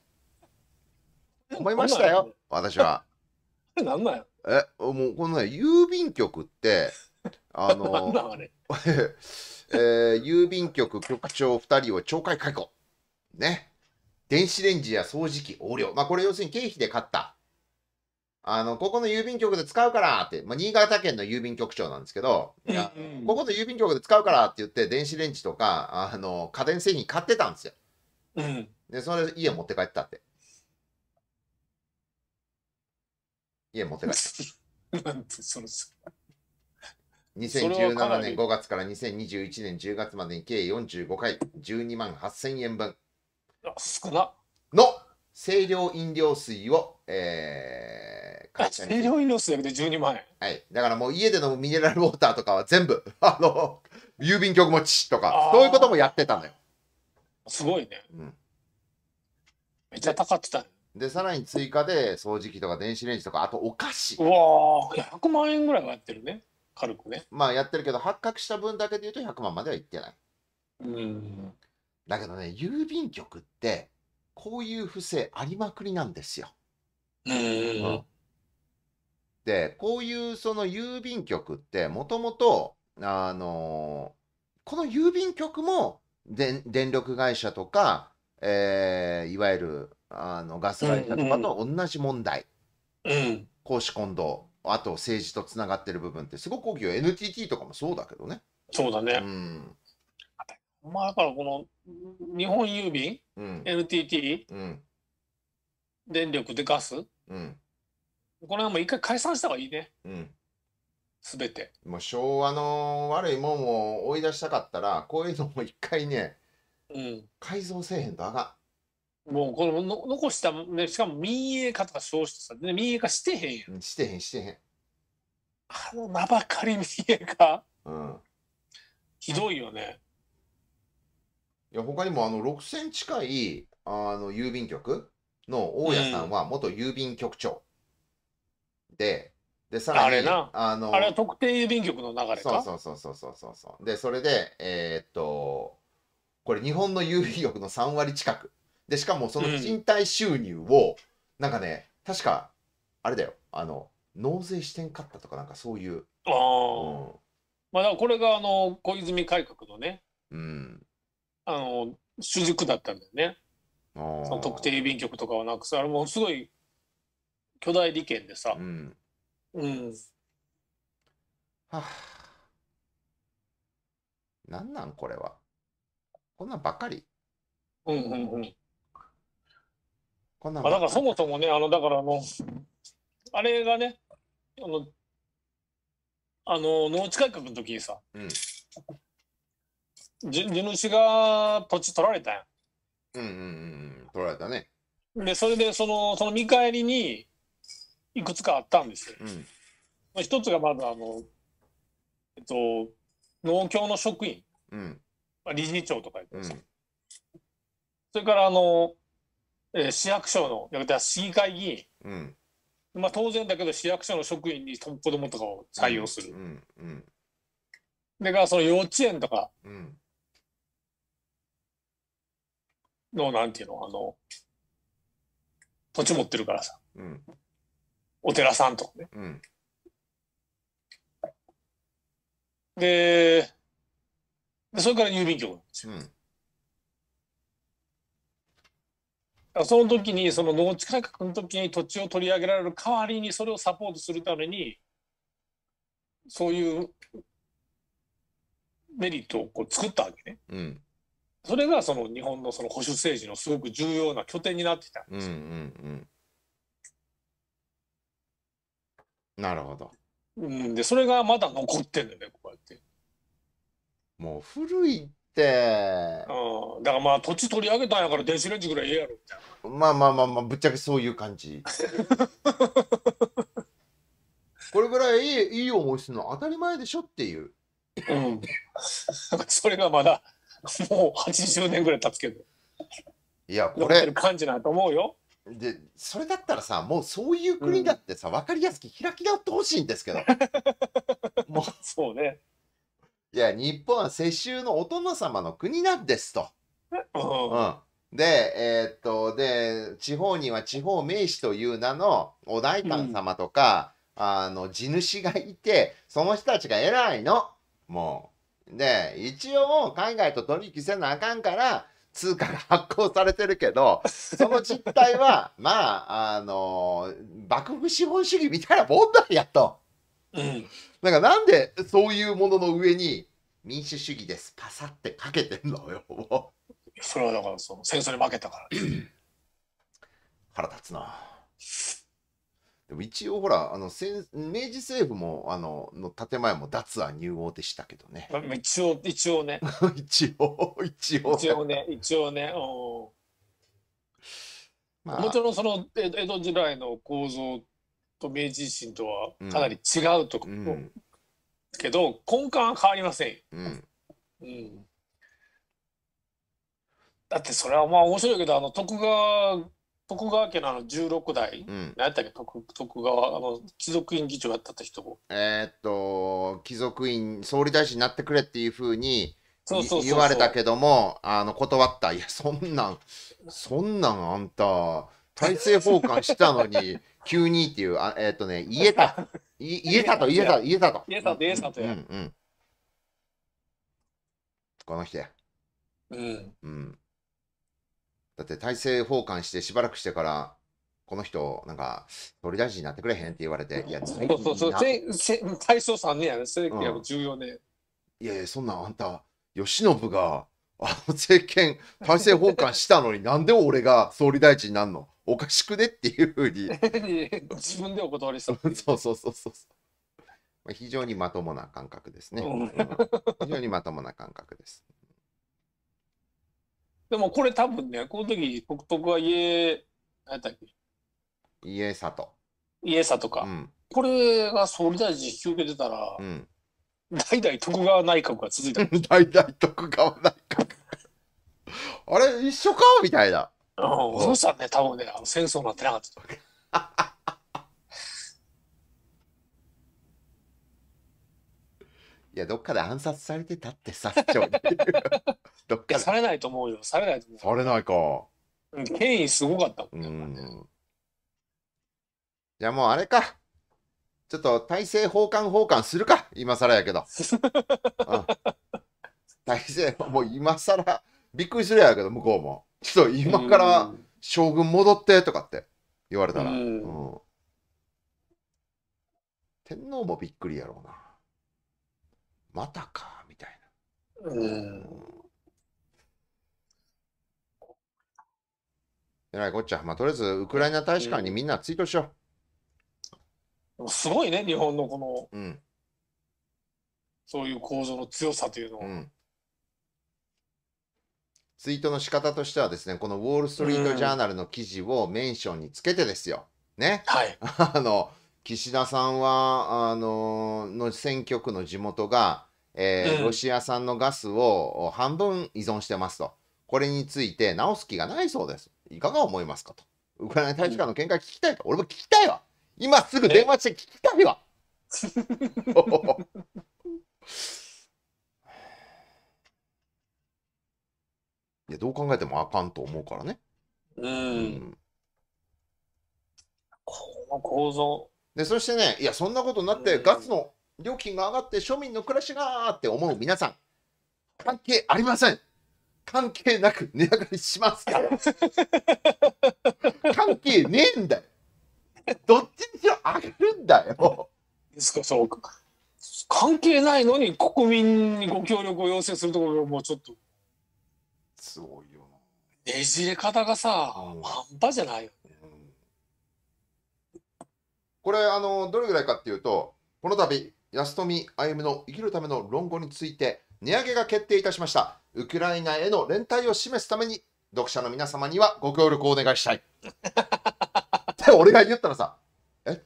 Speaker 1: 思いましたよ、私は。なんなんやえ、もうこのね、郵便局って、あの、なえー、郵便局局長2人を懲戒解雇。ね。電子レンジや掃除機横領。まあ、これ要するに経費で買った。あの、ここの郵便局で使うからって、まあ、新潟県の郵便局長なんですけど、いや、ここの郵便局で使うからって言って、電子レンジとか、あの、家電製品買ってたんですよ。で、それ家持って帰ったって。家持って帰った。て、2017年5月から2021年10月までに計45回、12万8000円分。少なの清涼飲料水を、えー、会社に清涼飲料水だけで12万円はいだからもう家で飲むミネラルウォーターとかは全部 あの郵便局持ちとかそういうこともやってたのよすごいね、うん、めっちゃ高ってたでさらに追加で掃除機とか電子レンジとかあとお菓子うわ100万円ぐらいはやってるね軽くねまあやってるけど発覚した分だけでいうと100万まではいってないうんだけどね、郵便局って、こういう不正ありまくりなんですよ。うん、で、こういうその郵便局って、もともと、あのー、この郵便局も電力会社とか、えー、いわゆるあのガス会社とかと同じ問題。うん、公私混同。あと政治とつながってる部分ってすごく大きいよ。NTT とかもそうだけどね。そうだね。うん。
Speaker 2: まあだからこの日本郵便、うん、NTT、うん、電力でガス、うん、これはもう一回解散した方がいいね。うんすべて
Speaker 1: もう昭和の悪いもんを追い出したかったらこういうのも一回ね、うん、改造せえへんとあかんもうこのの残した、ね、しかも民営化とか消失さ、ね、民営化してへんやんしてへんしてへんあの名ばかり民営化、うん、ひどいよねいや他にもあの6000近いあの郵便局の大家さんは元郵便局長で、でさらにあれなあのあれは特定郵便局の流れかそうそうそうそうそうそうでそれでえーっとこれ日本の郵便局の3割近くでしかもその賃貸収入を、なんかね確かあれだよあの納税してんかったとかなんかそういう
Speaker 2: ああ、うんまあだからこれがあの小泉改革のねうんあの主軸だったんだよねその特定郵便局とかはなくさあれもすごい巨大
Speaker 1: 利権でさ、うん、うん、はあなんなんこれはこんなんばっかりうんうんうんこんなんあだからそ
Speaker 2: もそもねあのだからあのあれがねあのあの農地改革の時にさ、うん、地主が土地取られたや
Speaker 1: ん。うんうんうん。取られたね。
Speaker 2: で、それでその、その見返りに、いくつかあったんですよ。うんまあ、一つがまず、あの、えっと、農協の職員、うんまあ、理事長とか言って、うん、それから、あの、えー、市役所の、や市議会議員。うんまあ、当然だけど市役所の職員に子供とかを採用する。
Speaker 3: うんうん
Speaker 2: でからその幼稚園とか、うん、の、なんていうの、あの、土地持ってるからさ、うん、お寺さんとかね。うん、で、でそれから郵便局なんですよ。うん、その時に、その農地改革の時に土地を取り上げられる代わりに、それをサポートするために、そういうメリットをこう作ったわけね。うんそれがその日本のその保守政治のすごく重要な拠点になってきた
Speaker 1: んですよ。うんうんうん、なるほど。う
Speaker 2: ん、でそれがまだ残ってんだよねこうやって。
Speaker 1: もう古いっ
Speaker 2: て。うん、だからまあ土地取り上げたんやから電子レンジぐらいええやろみた
Speaker 1: いな。まあまあまあまあぶっちゃけそういう感じ。これぐらいいいいい思いするの当たり前でしょっていう。うん、それがまだ もう80年ぐらい経つけど。いや、これ。感じなと思うよ。で、それだったらさ、もうそういう国だってさ、分かりやすく開き直ってほしいんですけど。もう。そうね。いや、日本は世襲のお殿様の国なんですと。うん、で、えー、っと、で、地方には地方名士という名のお代官様とか、うん、あの、地主がいて、その人たちが偉いの。もう。で、一応海外と取引せなあかんから、通貨が発行されてるけど、その実態は、まあ、あのー、幕府資本主義みたいな問題やと。うん。だからなんでそういうものの上に、民主主義ですパサってかけてんのよ。それはだからその戦争に負けたから。腹立つな。でも一応ほらあの明治政府もあのの建前も脱亜入欧でしたけどね。一応 一応ね。一応一応。一応ね一応ね。まあ、もちろんそ
Speaker 2: の江戸時代の構造と明治維新とはかなり違うと、うん、けど根幹は変わりません。うん、うん、だってそれはまあ面白いけどあの徳川徳川家のあの16代、うん、何やったっけ徳徳
Speaker 1: 川あの貴族院議長やった人えー、っと貴族院総理大臣になってくれっていうふうに言われたけどもあの断ったいやそんなんそんなんあんた大政奉還したのに 急にっていうあえー、っとね言えた言えたと言えた言えたと言えたと言えたとこの人やうん、うんだって大政奉還してしばらくしてから、この人、なんか、総理大臣になってくれへんって言われて、いや、そうそうそう、大
Speaker 2: 正3年やね、1914年。う
Speaker 1: ん、いやいや、そんなんあんた、慶喜が、あの政権、大政奉還したのに、なんで俺が総理大臣になんのおかしくねっていうふうに。自分でお断りした。そうそうそうそう。非常にまともな感覚ですね。非常にまともな感覚です。
Speaker 2: でもこれ多分ね、この時、僕とは家、何やっけ家里。家里か。うんこれが総理大臣引き受けてたら、うん、代々徳川内閣が続いた。代々徳川内閣。あれ、一緒かみたいな。うん、そうしたらね、多分ね、あの戦争になってなかった。
Speaker 1: いや、どっかで暗殺されてたってさ、ちょ。ださ
Speaker 2: れないと思うよ。されないと
Speaker 1: 思う。されないか。うん権威すごかったもうんん。じゃあもうあれか。ちょっと体制奉還奉還するか。今更やけど。うん体制、もう今更、びっくりするやけど、向こうも。ちょっと今から将軍戻ってとかって言われたら。ううん天皇もびっくりやろうな。またか、みたいうん。な。うんえらいこっちゃ。まあ、とりあえず、ウクライナ大使館にみんなツイートしよ
Speaker 2: う。うん、すごいね、日本のこの、うん、そういう構
Speaker 1: 造の強さというのは。うんツイートの仕方としてはですね、このウォール・ストリート・ジャーナルの記事をメンションにつけてですよ。ね。はい。あの、岸田さんは、あの、の選挙区の地元が、えー、うん、ロシア産のガスを半分依存してますと。これについて直す気がないそうです。いかが思いますかと。ウクライナ大使館の見解聞きたいと。俺も聞きたいわ。今すぐ電話して聞きたいわ。いや、どう考えてもあかんと思うからね。うん。うん、この構造。で、そしてね、いや、そんなことになって、ガスの料金が上がって、庶民の暮らしがって思う皆さん、関係ありません。関係なく 値上がりしますから。関係ねえんだよ。どっちにしろ上がるんだよ。ですか、そうか。
Speaker 2: 関係ないのに国民にご協力を要請するところがもうちょっと。
Speaker 1: すごいよな。ね
Speaker 2: じれ方がさ、うん、半端
Speaker 1: じゃないようん、これ、あの、どれぐらいかっていうと、この度、安富歩の生きるための論語について、値上げが決定いたしました。ウクライナへの連帯を示すために、読者の皆様にはご協力をお願いしたい。って俺が言ったらさ、え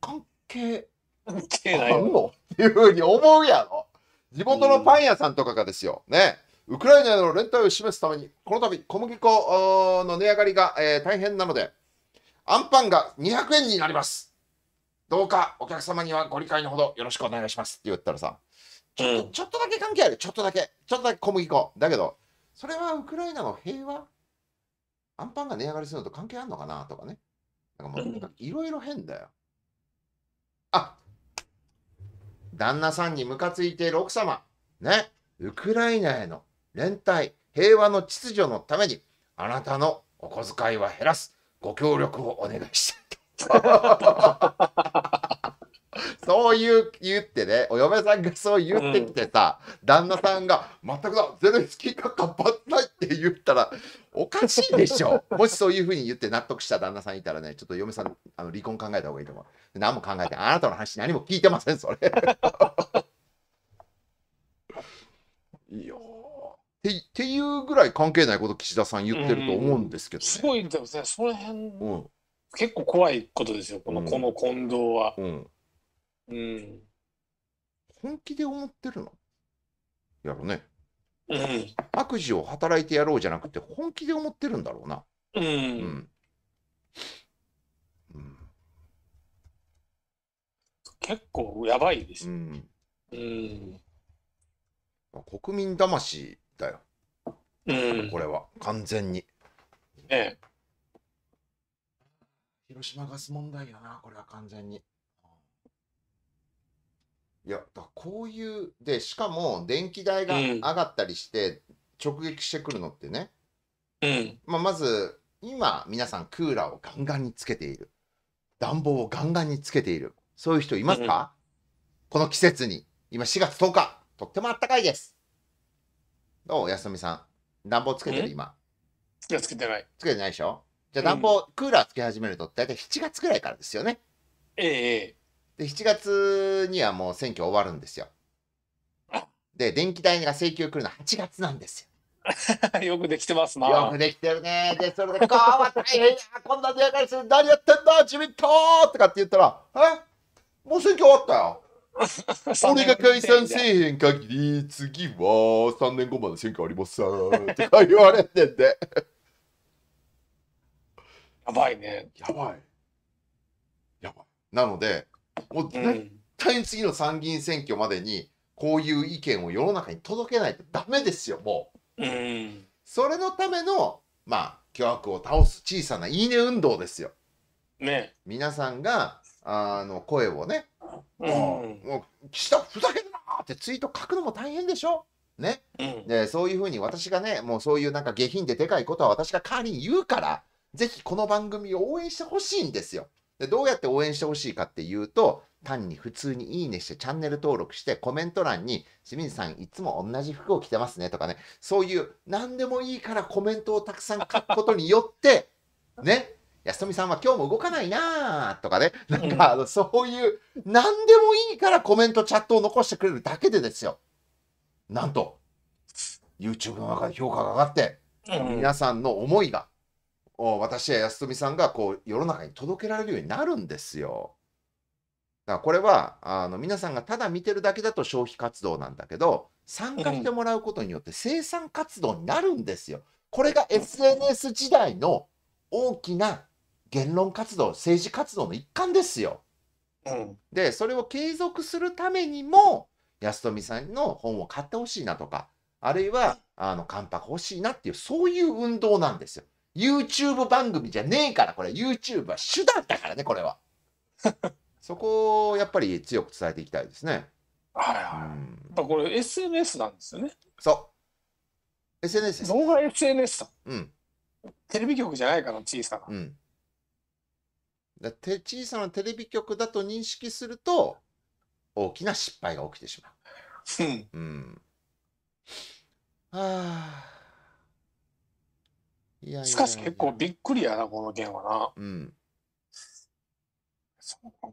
Speaker 1: 関係関係ないのっていうふうに思うやろ。地元のパン屋さんとかがですよ、ね、ウクライナへの連帯を示すために、この度小麦粉の値上がりが、えー、大変なので、アンパンが200円になります。どうかお客様にはご理解のほどよろしくお願いしますって言ったらさ、ちょっと、ちょっとだけ関係ある。ちょっとだけ。ちょっとだけ小麦粉。だけど、それはウクライナの平和アンパンが値上がりするのと関係あるのかなとかね。なんかもう、いろいろ変だよ。あ旦那さんにムカついている奥様。ね。ウクライナへの連帯、平和の秩序のために、あなたのお小遣いは減らす。ご協力をお願いしたい。そう言う言ってねお嫁さんがそう言ってきてさ、うん、旦那さんが「全くだゼレンスキーが頑張ったい」って言ったらおかしいでしょもしそういうふうに言って納得した旦那さんいたらねちょっと嫁さんあの離婚考えた方がいいと思う何も考えてあなたの話何も聞いてませんそれいやってっていうぐらい関係ないこと岸田さん言ってると思うんですけど、ねうん、す
Speaker 2: ごいですねその辺、うん、結構怖いことですよこの,、この
Speaker 1: 近藤は、うん、うん。
Speaker 2: 本気で思って
Speaker 1: るのやろね。うん。悪事を働いてやろうじゃなくて、本気で思ってるんだろうな。うん。うんうん結構やばいです。うん。うん。国民魂だよ。うん。これは、完全に。ええ。広島ガス問題だな、これは完全に。いやだこういうでしかも電気代が上がったりして直撃してくるのってね、うんまあ、まず今皆さんクーラーをガンガンにつけている暖房をガンガンにつけているそういう人いますか、うん、この季節に今4月10日とってもあったかいですどうすみさん暖房つけてる今いやつけてないつけてないでしょじゃあ暖房、うん、クーラーつけ始めると大体7月ぐらいからですよねええで、7月にはもう選挙終わるんですよ。で、電気代が請求来るのは8月なんですよ。よくで
Speaker 2: きてますな。よくでき
Speaker 1: てるね。で、それで、こうは大変や、こんな値上がりする、何やってんだ、自民党とかって言ったら、えもう選挙終わったよ。俺が解散せえへん限り、次は3年後まで選挙ありますとか言われてて。やばいね。やばい。やばい。なので、もう絶対に次の参議院選挙までにこういう意見を世の中に届けないとダメですよもう、うん、それのためのまあ巨悪を倒す小さないいね運動ですよ。ね、皆さんがあの声をね、うん、もう岸田ふざけんなってツイート書くのも大変でしょね、うん、でそういうふうに私がねもうそういうなんか下品ででかいことは私が代わりに言うからぜひこの番組を応援してほしいんですよ。でどうやって応援してほしいかっていうと、単に普通にいいねしてチャンネル登録してコメント欄に清水さんいつも同じ服を着てますねとかね、そういう何でもいいからコメントをたくさん書くことによって、ね、安富さんは今日も動かないなーとかね、なんかあのそういう何でもいいからコメントチャットを残してくれるだけでですよ。なんと、YouTube の中で評価が上がって、皆さんの思いが私や安富さんがこう世の中に届けられるようになるんですよ。だからこれはあの皆さんがただ見てるだけだと消費活動なんだけど参加してもらうことによって生産活動になるんですよ。これが SNS 時代の大きな言論活動政治活動の一環ですよ。うん、でそれを継続するためにも安富さんの本を買ってほしいなとかあるいはあの関白欲しいなっていうそういう運動なんですよ。YouTube 番組じゃねえから、これ YouTube は手段だからね、これは。そこをやっぱり強く伝えていきたいですね。はいはい。やっぱこれ SNS なんですよね。そう。SNS です。動画 SNS だ。うん。テレビ局じゃないかな、小さな。うん。だて小さなテレビ局だと認識すると、大きな失敗が起きてしまう。うん。うん、はあ。
Speaker 2: いやしかし結構びっくりやな、この件はな。うん。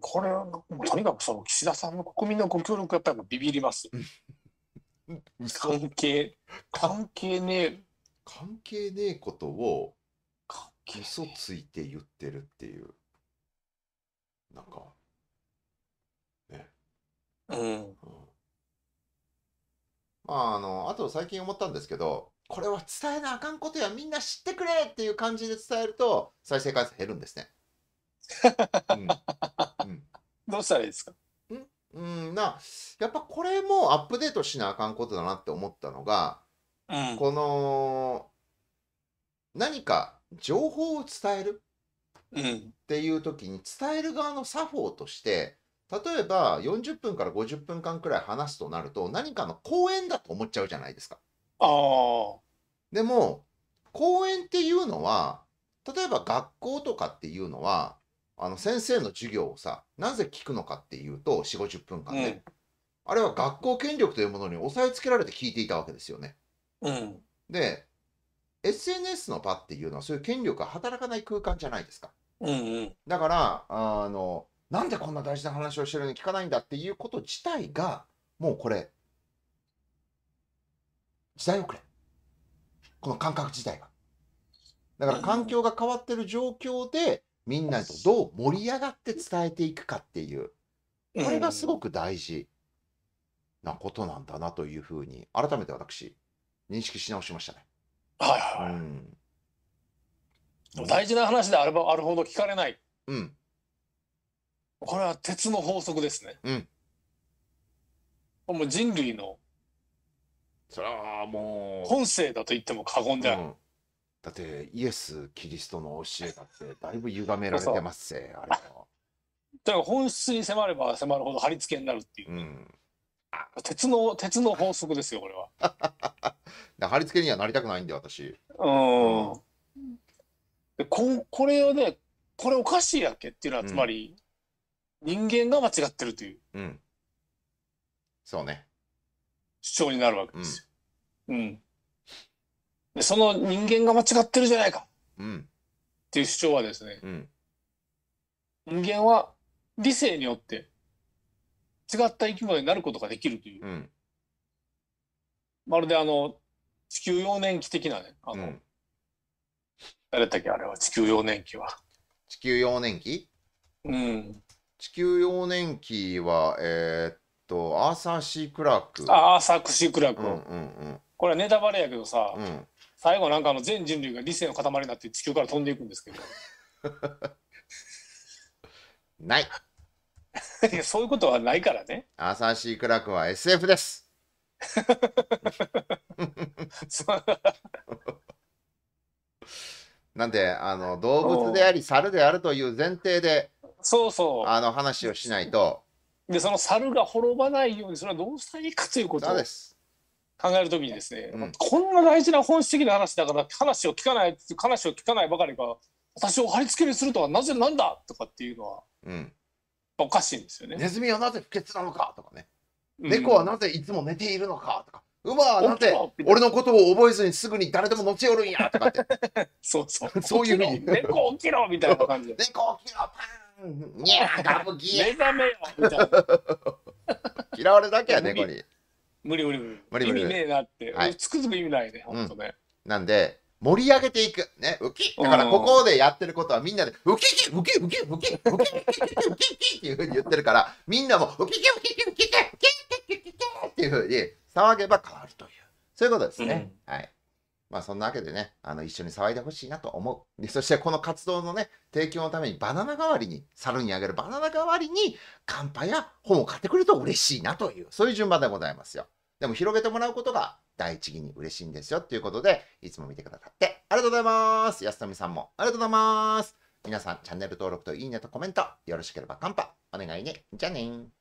Speaker 2: これは、とにかくその岸田さんの国民のご協力やっぱりビビります。
Speaker 1: 関係、関係ねえ。関係ねえことを、関係嘘ついて言ってるっていう。なんか、ね。うん。うん、まあ、あの、あと最近思ったんですけど、これは伝えなあかんことやみんな知ってくれっていう感じで伝えると再生回数減るんですね。うんうん、どうしたらいいですかうんなやっぱこれもアップデートしなあかんことだなって思ったのが、うん、この何か情報を伝えるっていう時に伝える側の作法として例えば40分から50分間くらい話すとなると何かの講演だと思っちゃうじゃないですか。あでも講演っていうのは例えば学校とかっていうのはあの先生の授業をさなぜ聞くのかっていうと4 5 0分間ね、うん、あれは学校権力というものに押さえつけられて聞いていたわけですよね。うん、で SNS の場っていうのはそういう権力が働かない空間じゃないですか。うんうん、だからあのなんでこんな大事な話をしてるのに聞かないんだっていうこと自体がもうこれ時代遅れ。この感覚自体が。だから環境が変わってる状況で、みんなとどう盛り上がって伝えていくかっていう。
Speaker 2: これがすご
Speaker 1: く大事なことなんだなというふうに、改めて私、認識し直しましたね。はいはい。うん、大事な
Speaker 2: 話であればあるほど聞かれない。うん。これは鉄の法則ですね。うん。もう人類のそれはもう本性だと言っても過言である、うん、
Speaker 1: だってイエス・キリストの教えだってだいぶ歪められてますせあれは
Speaker 2: だから本質に迫れば迫るほど貼り付けになるっていう、うん、鉄の鉄の法
Speaker 1: 則ですよこれは貼 り付けにはなりたくないんで私
Speaker 2: うん、でここれをねこれおかしいやっけっていうのはつまり、うん、人間が間違ってるという、
Speaker 1: うん、そうね
Speaker 2: 主張になるわけですよ。うん、うん、でその人間が間違ってるじゃないか、うん、っていう主張はですね、うん、人間は理性によって違った生き物になることができるという、
Speaker 1: まるであの地球幼年期的なね
Speaker 2: あの、誰だっけあれは地球幼年期は。
Speaker 1: 地球幼年期うん。地球幼年期は、えー、っとアーサー・シー・クラークあアーサーシークラーク、うんうんうん
Speaker 2: これはネタバレやけどさ、うん最後なんかあの全人類が理性の塊になって地球から飛んでいくんですけど ない いやそういうことはないからね
Speaker 1: アーサー・シー・クラークは SF ですなんであの動物であり猿であるという前提でそうそうあの話をしないと
Speaker 2: でその猿が滅ばないようにそれはどうしたらいいかということを考えるときにですね、うん、こんな大事な本質的な話だから話を聞かない話を聞かないばかりか私を貼り付けにするとはなぜなんだとかっていうのは、うん、おかしいんですよね。ネズ
Speaker 1: ミはなぜ不潔なのかとかね、うん、猫はなぜいつも寝ているのかとか。馬はなぜ俺のことを覚えずにすぐに誰でも乗ち寄るんやとかって そうそうそういう猫起きろみたいな感じで猫起きろパーンにゃーガブギ目覚めよみ嫌われだけや猫に。無理無理無理。無理無理意味ねえなって。はいつく
Speaker 2: づく意味ないね、ほんとね。
Speaker 1: なんで、盛り上げていく。ね、ウキ。だから、ここでやってることはみんなで、ウキキ、ウキ、ウキ、ウキ、ウキ、ウキ、ウキ、っていうふうに言ってるから、みんなも、ウキキ、ウキキ、ウキキ、ウキキ、ウキキ、ウキキっていうふうに騒げば変わるという。そういうことですね。はい。まあそんなわけでね、あの一緒に騒いでほしいなと思う。で、そしてこの活動のね、提供のためにバナナ代わりに、猿にあげるバナナ代わりに、カンパや本を買ってくれると嬉しいなという、そういう順番でございますよ。でも広げてもらうことが第一義に嬉しいんですよっていうことで、いつも見てくださってありがとうございます。安富さんもありがとうございます。皆さん、チャンネル登録といいねとコメント、よろしければカンパお願いね。じゃあねー。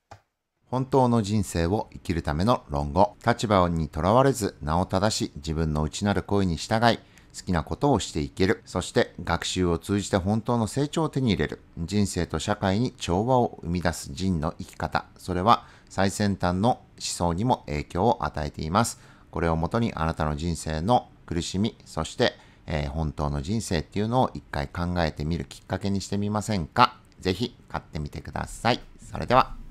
Speaker 1: 本当の人生を生きるための論語。立場にとらわれず、名を正し、自分の内なる声に従い、好きなことをしていける。そして学習を通じて本当の成長を手に入れる。人生と社会に調和を生み出す人の生き方。それは最先端の思想にも影響を与えています。これをもとにあなたの人生の苦しみ、そして、えー、本当の人生っていうのを一回考えてみるきっかけにしてみませんかぜひ買ってみてください。それでは。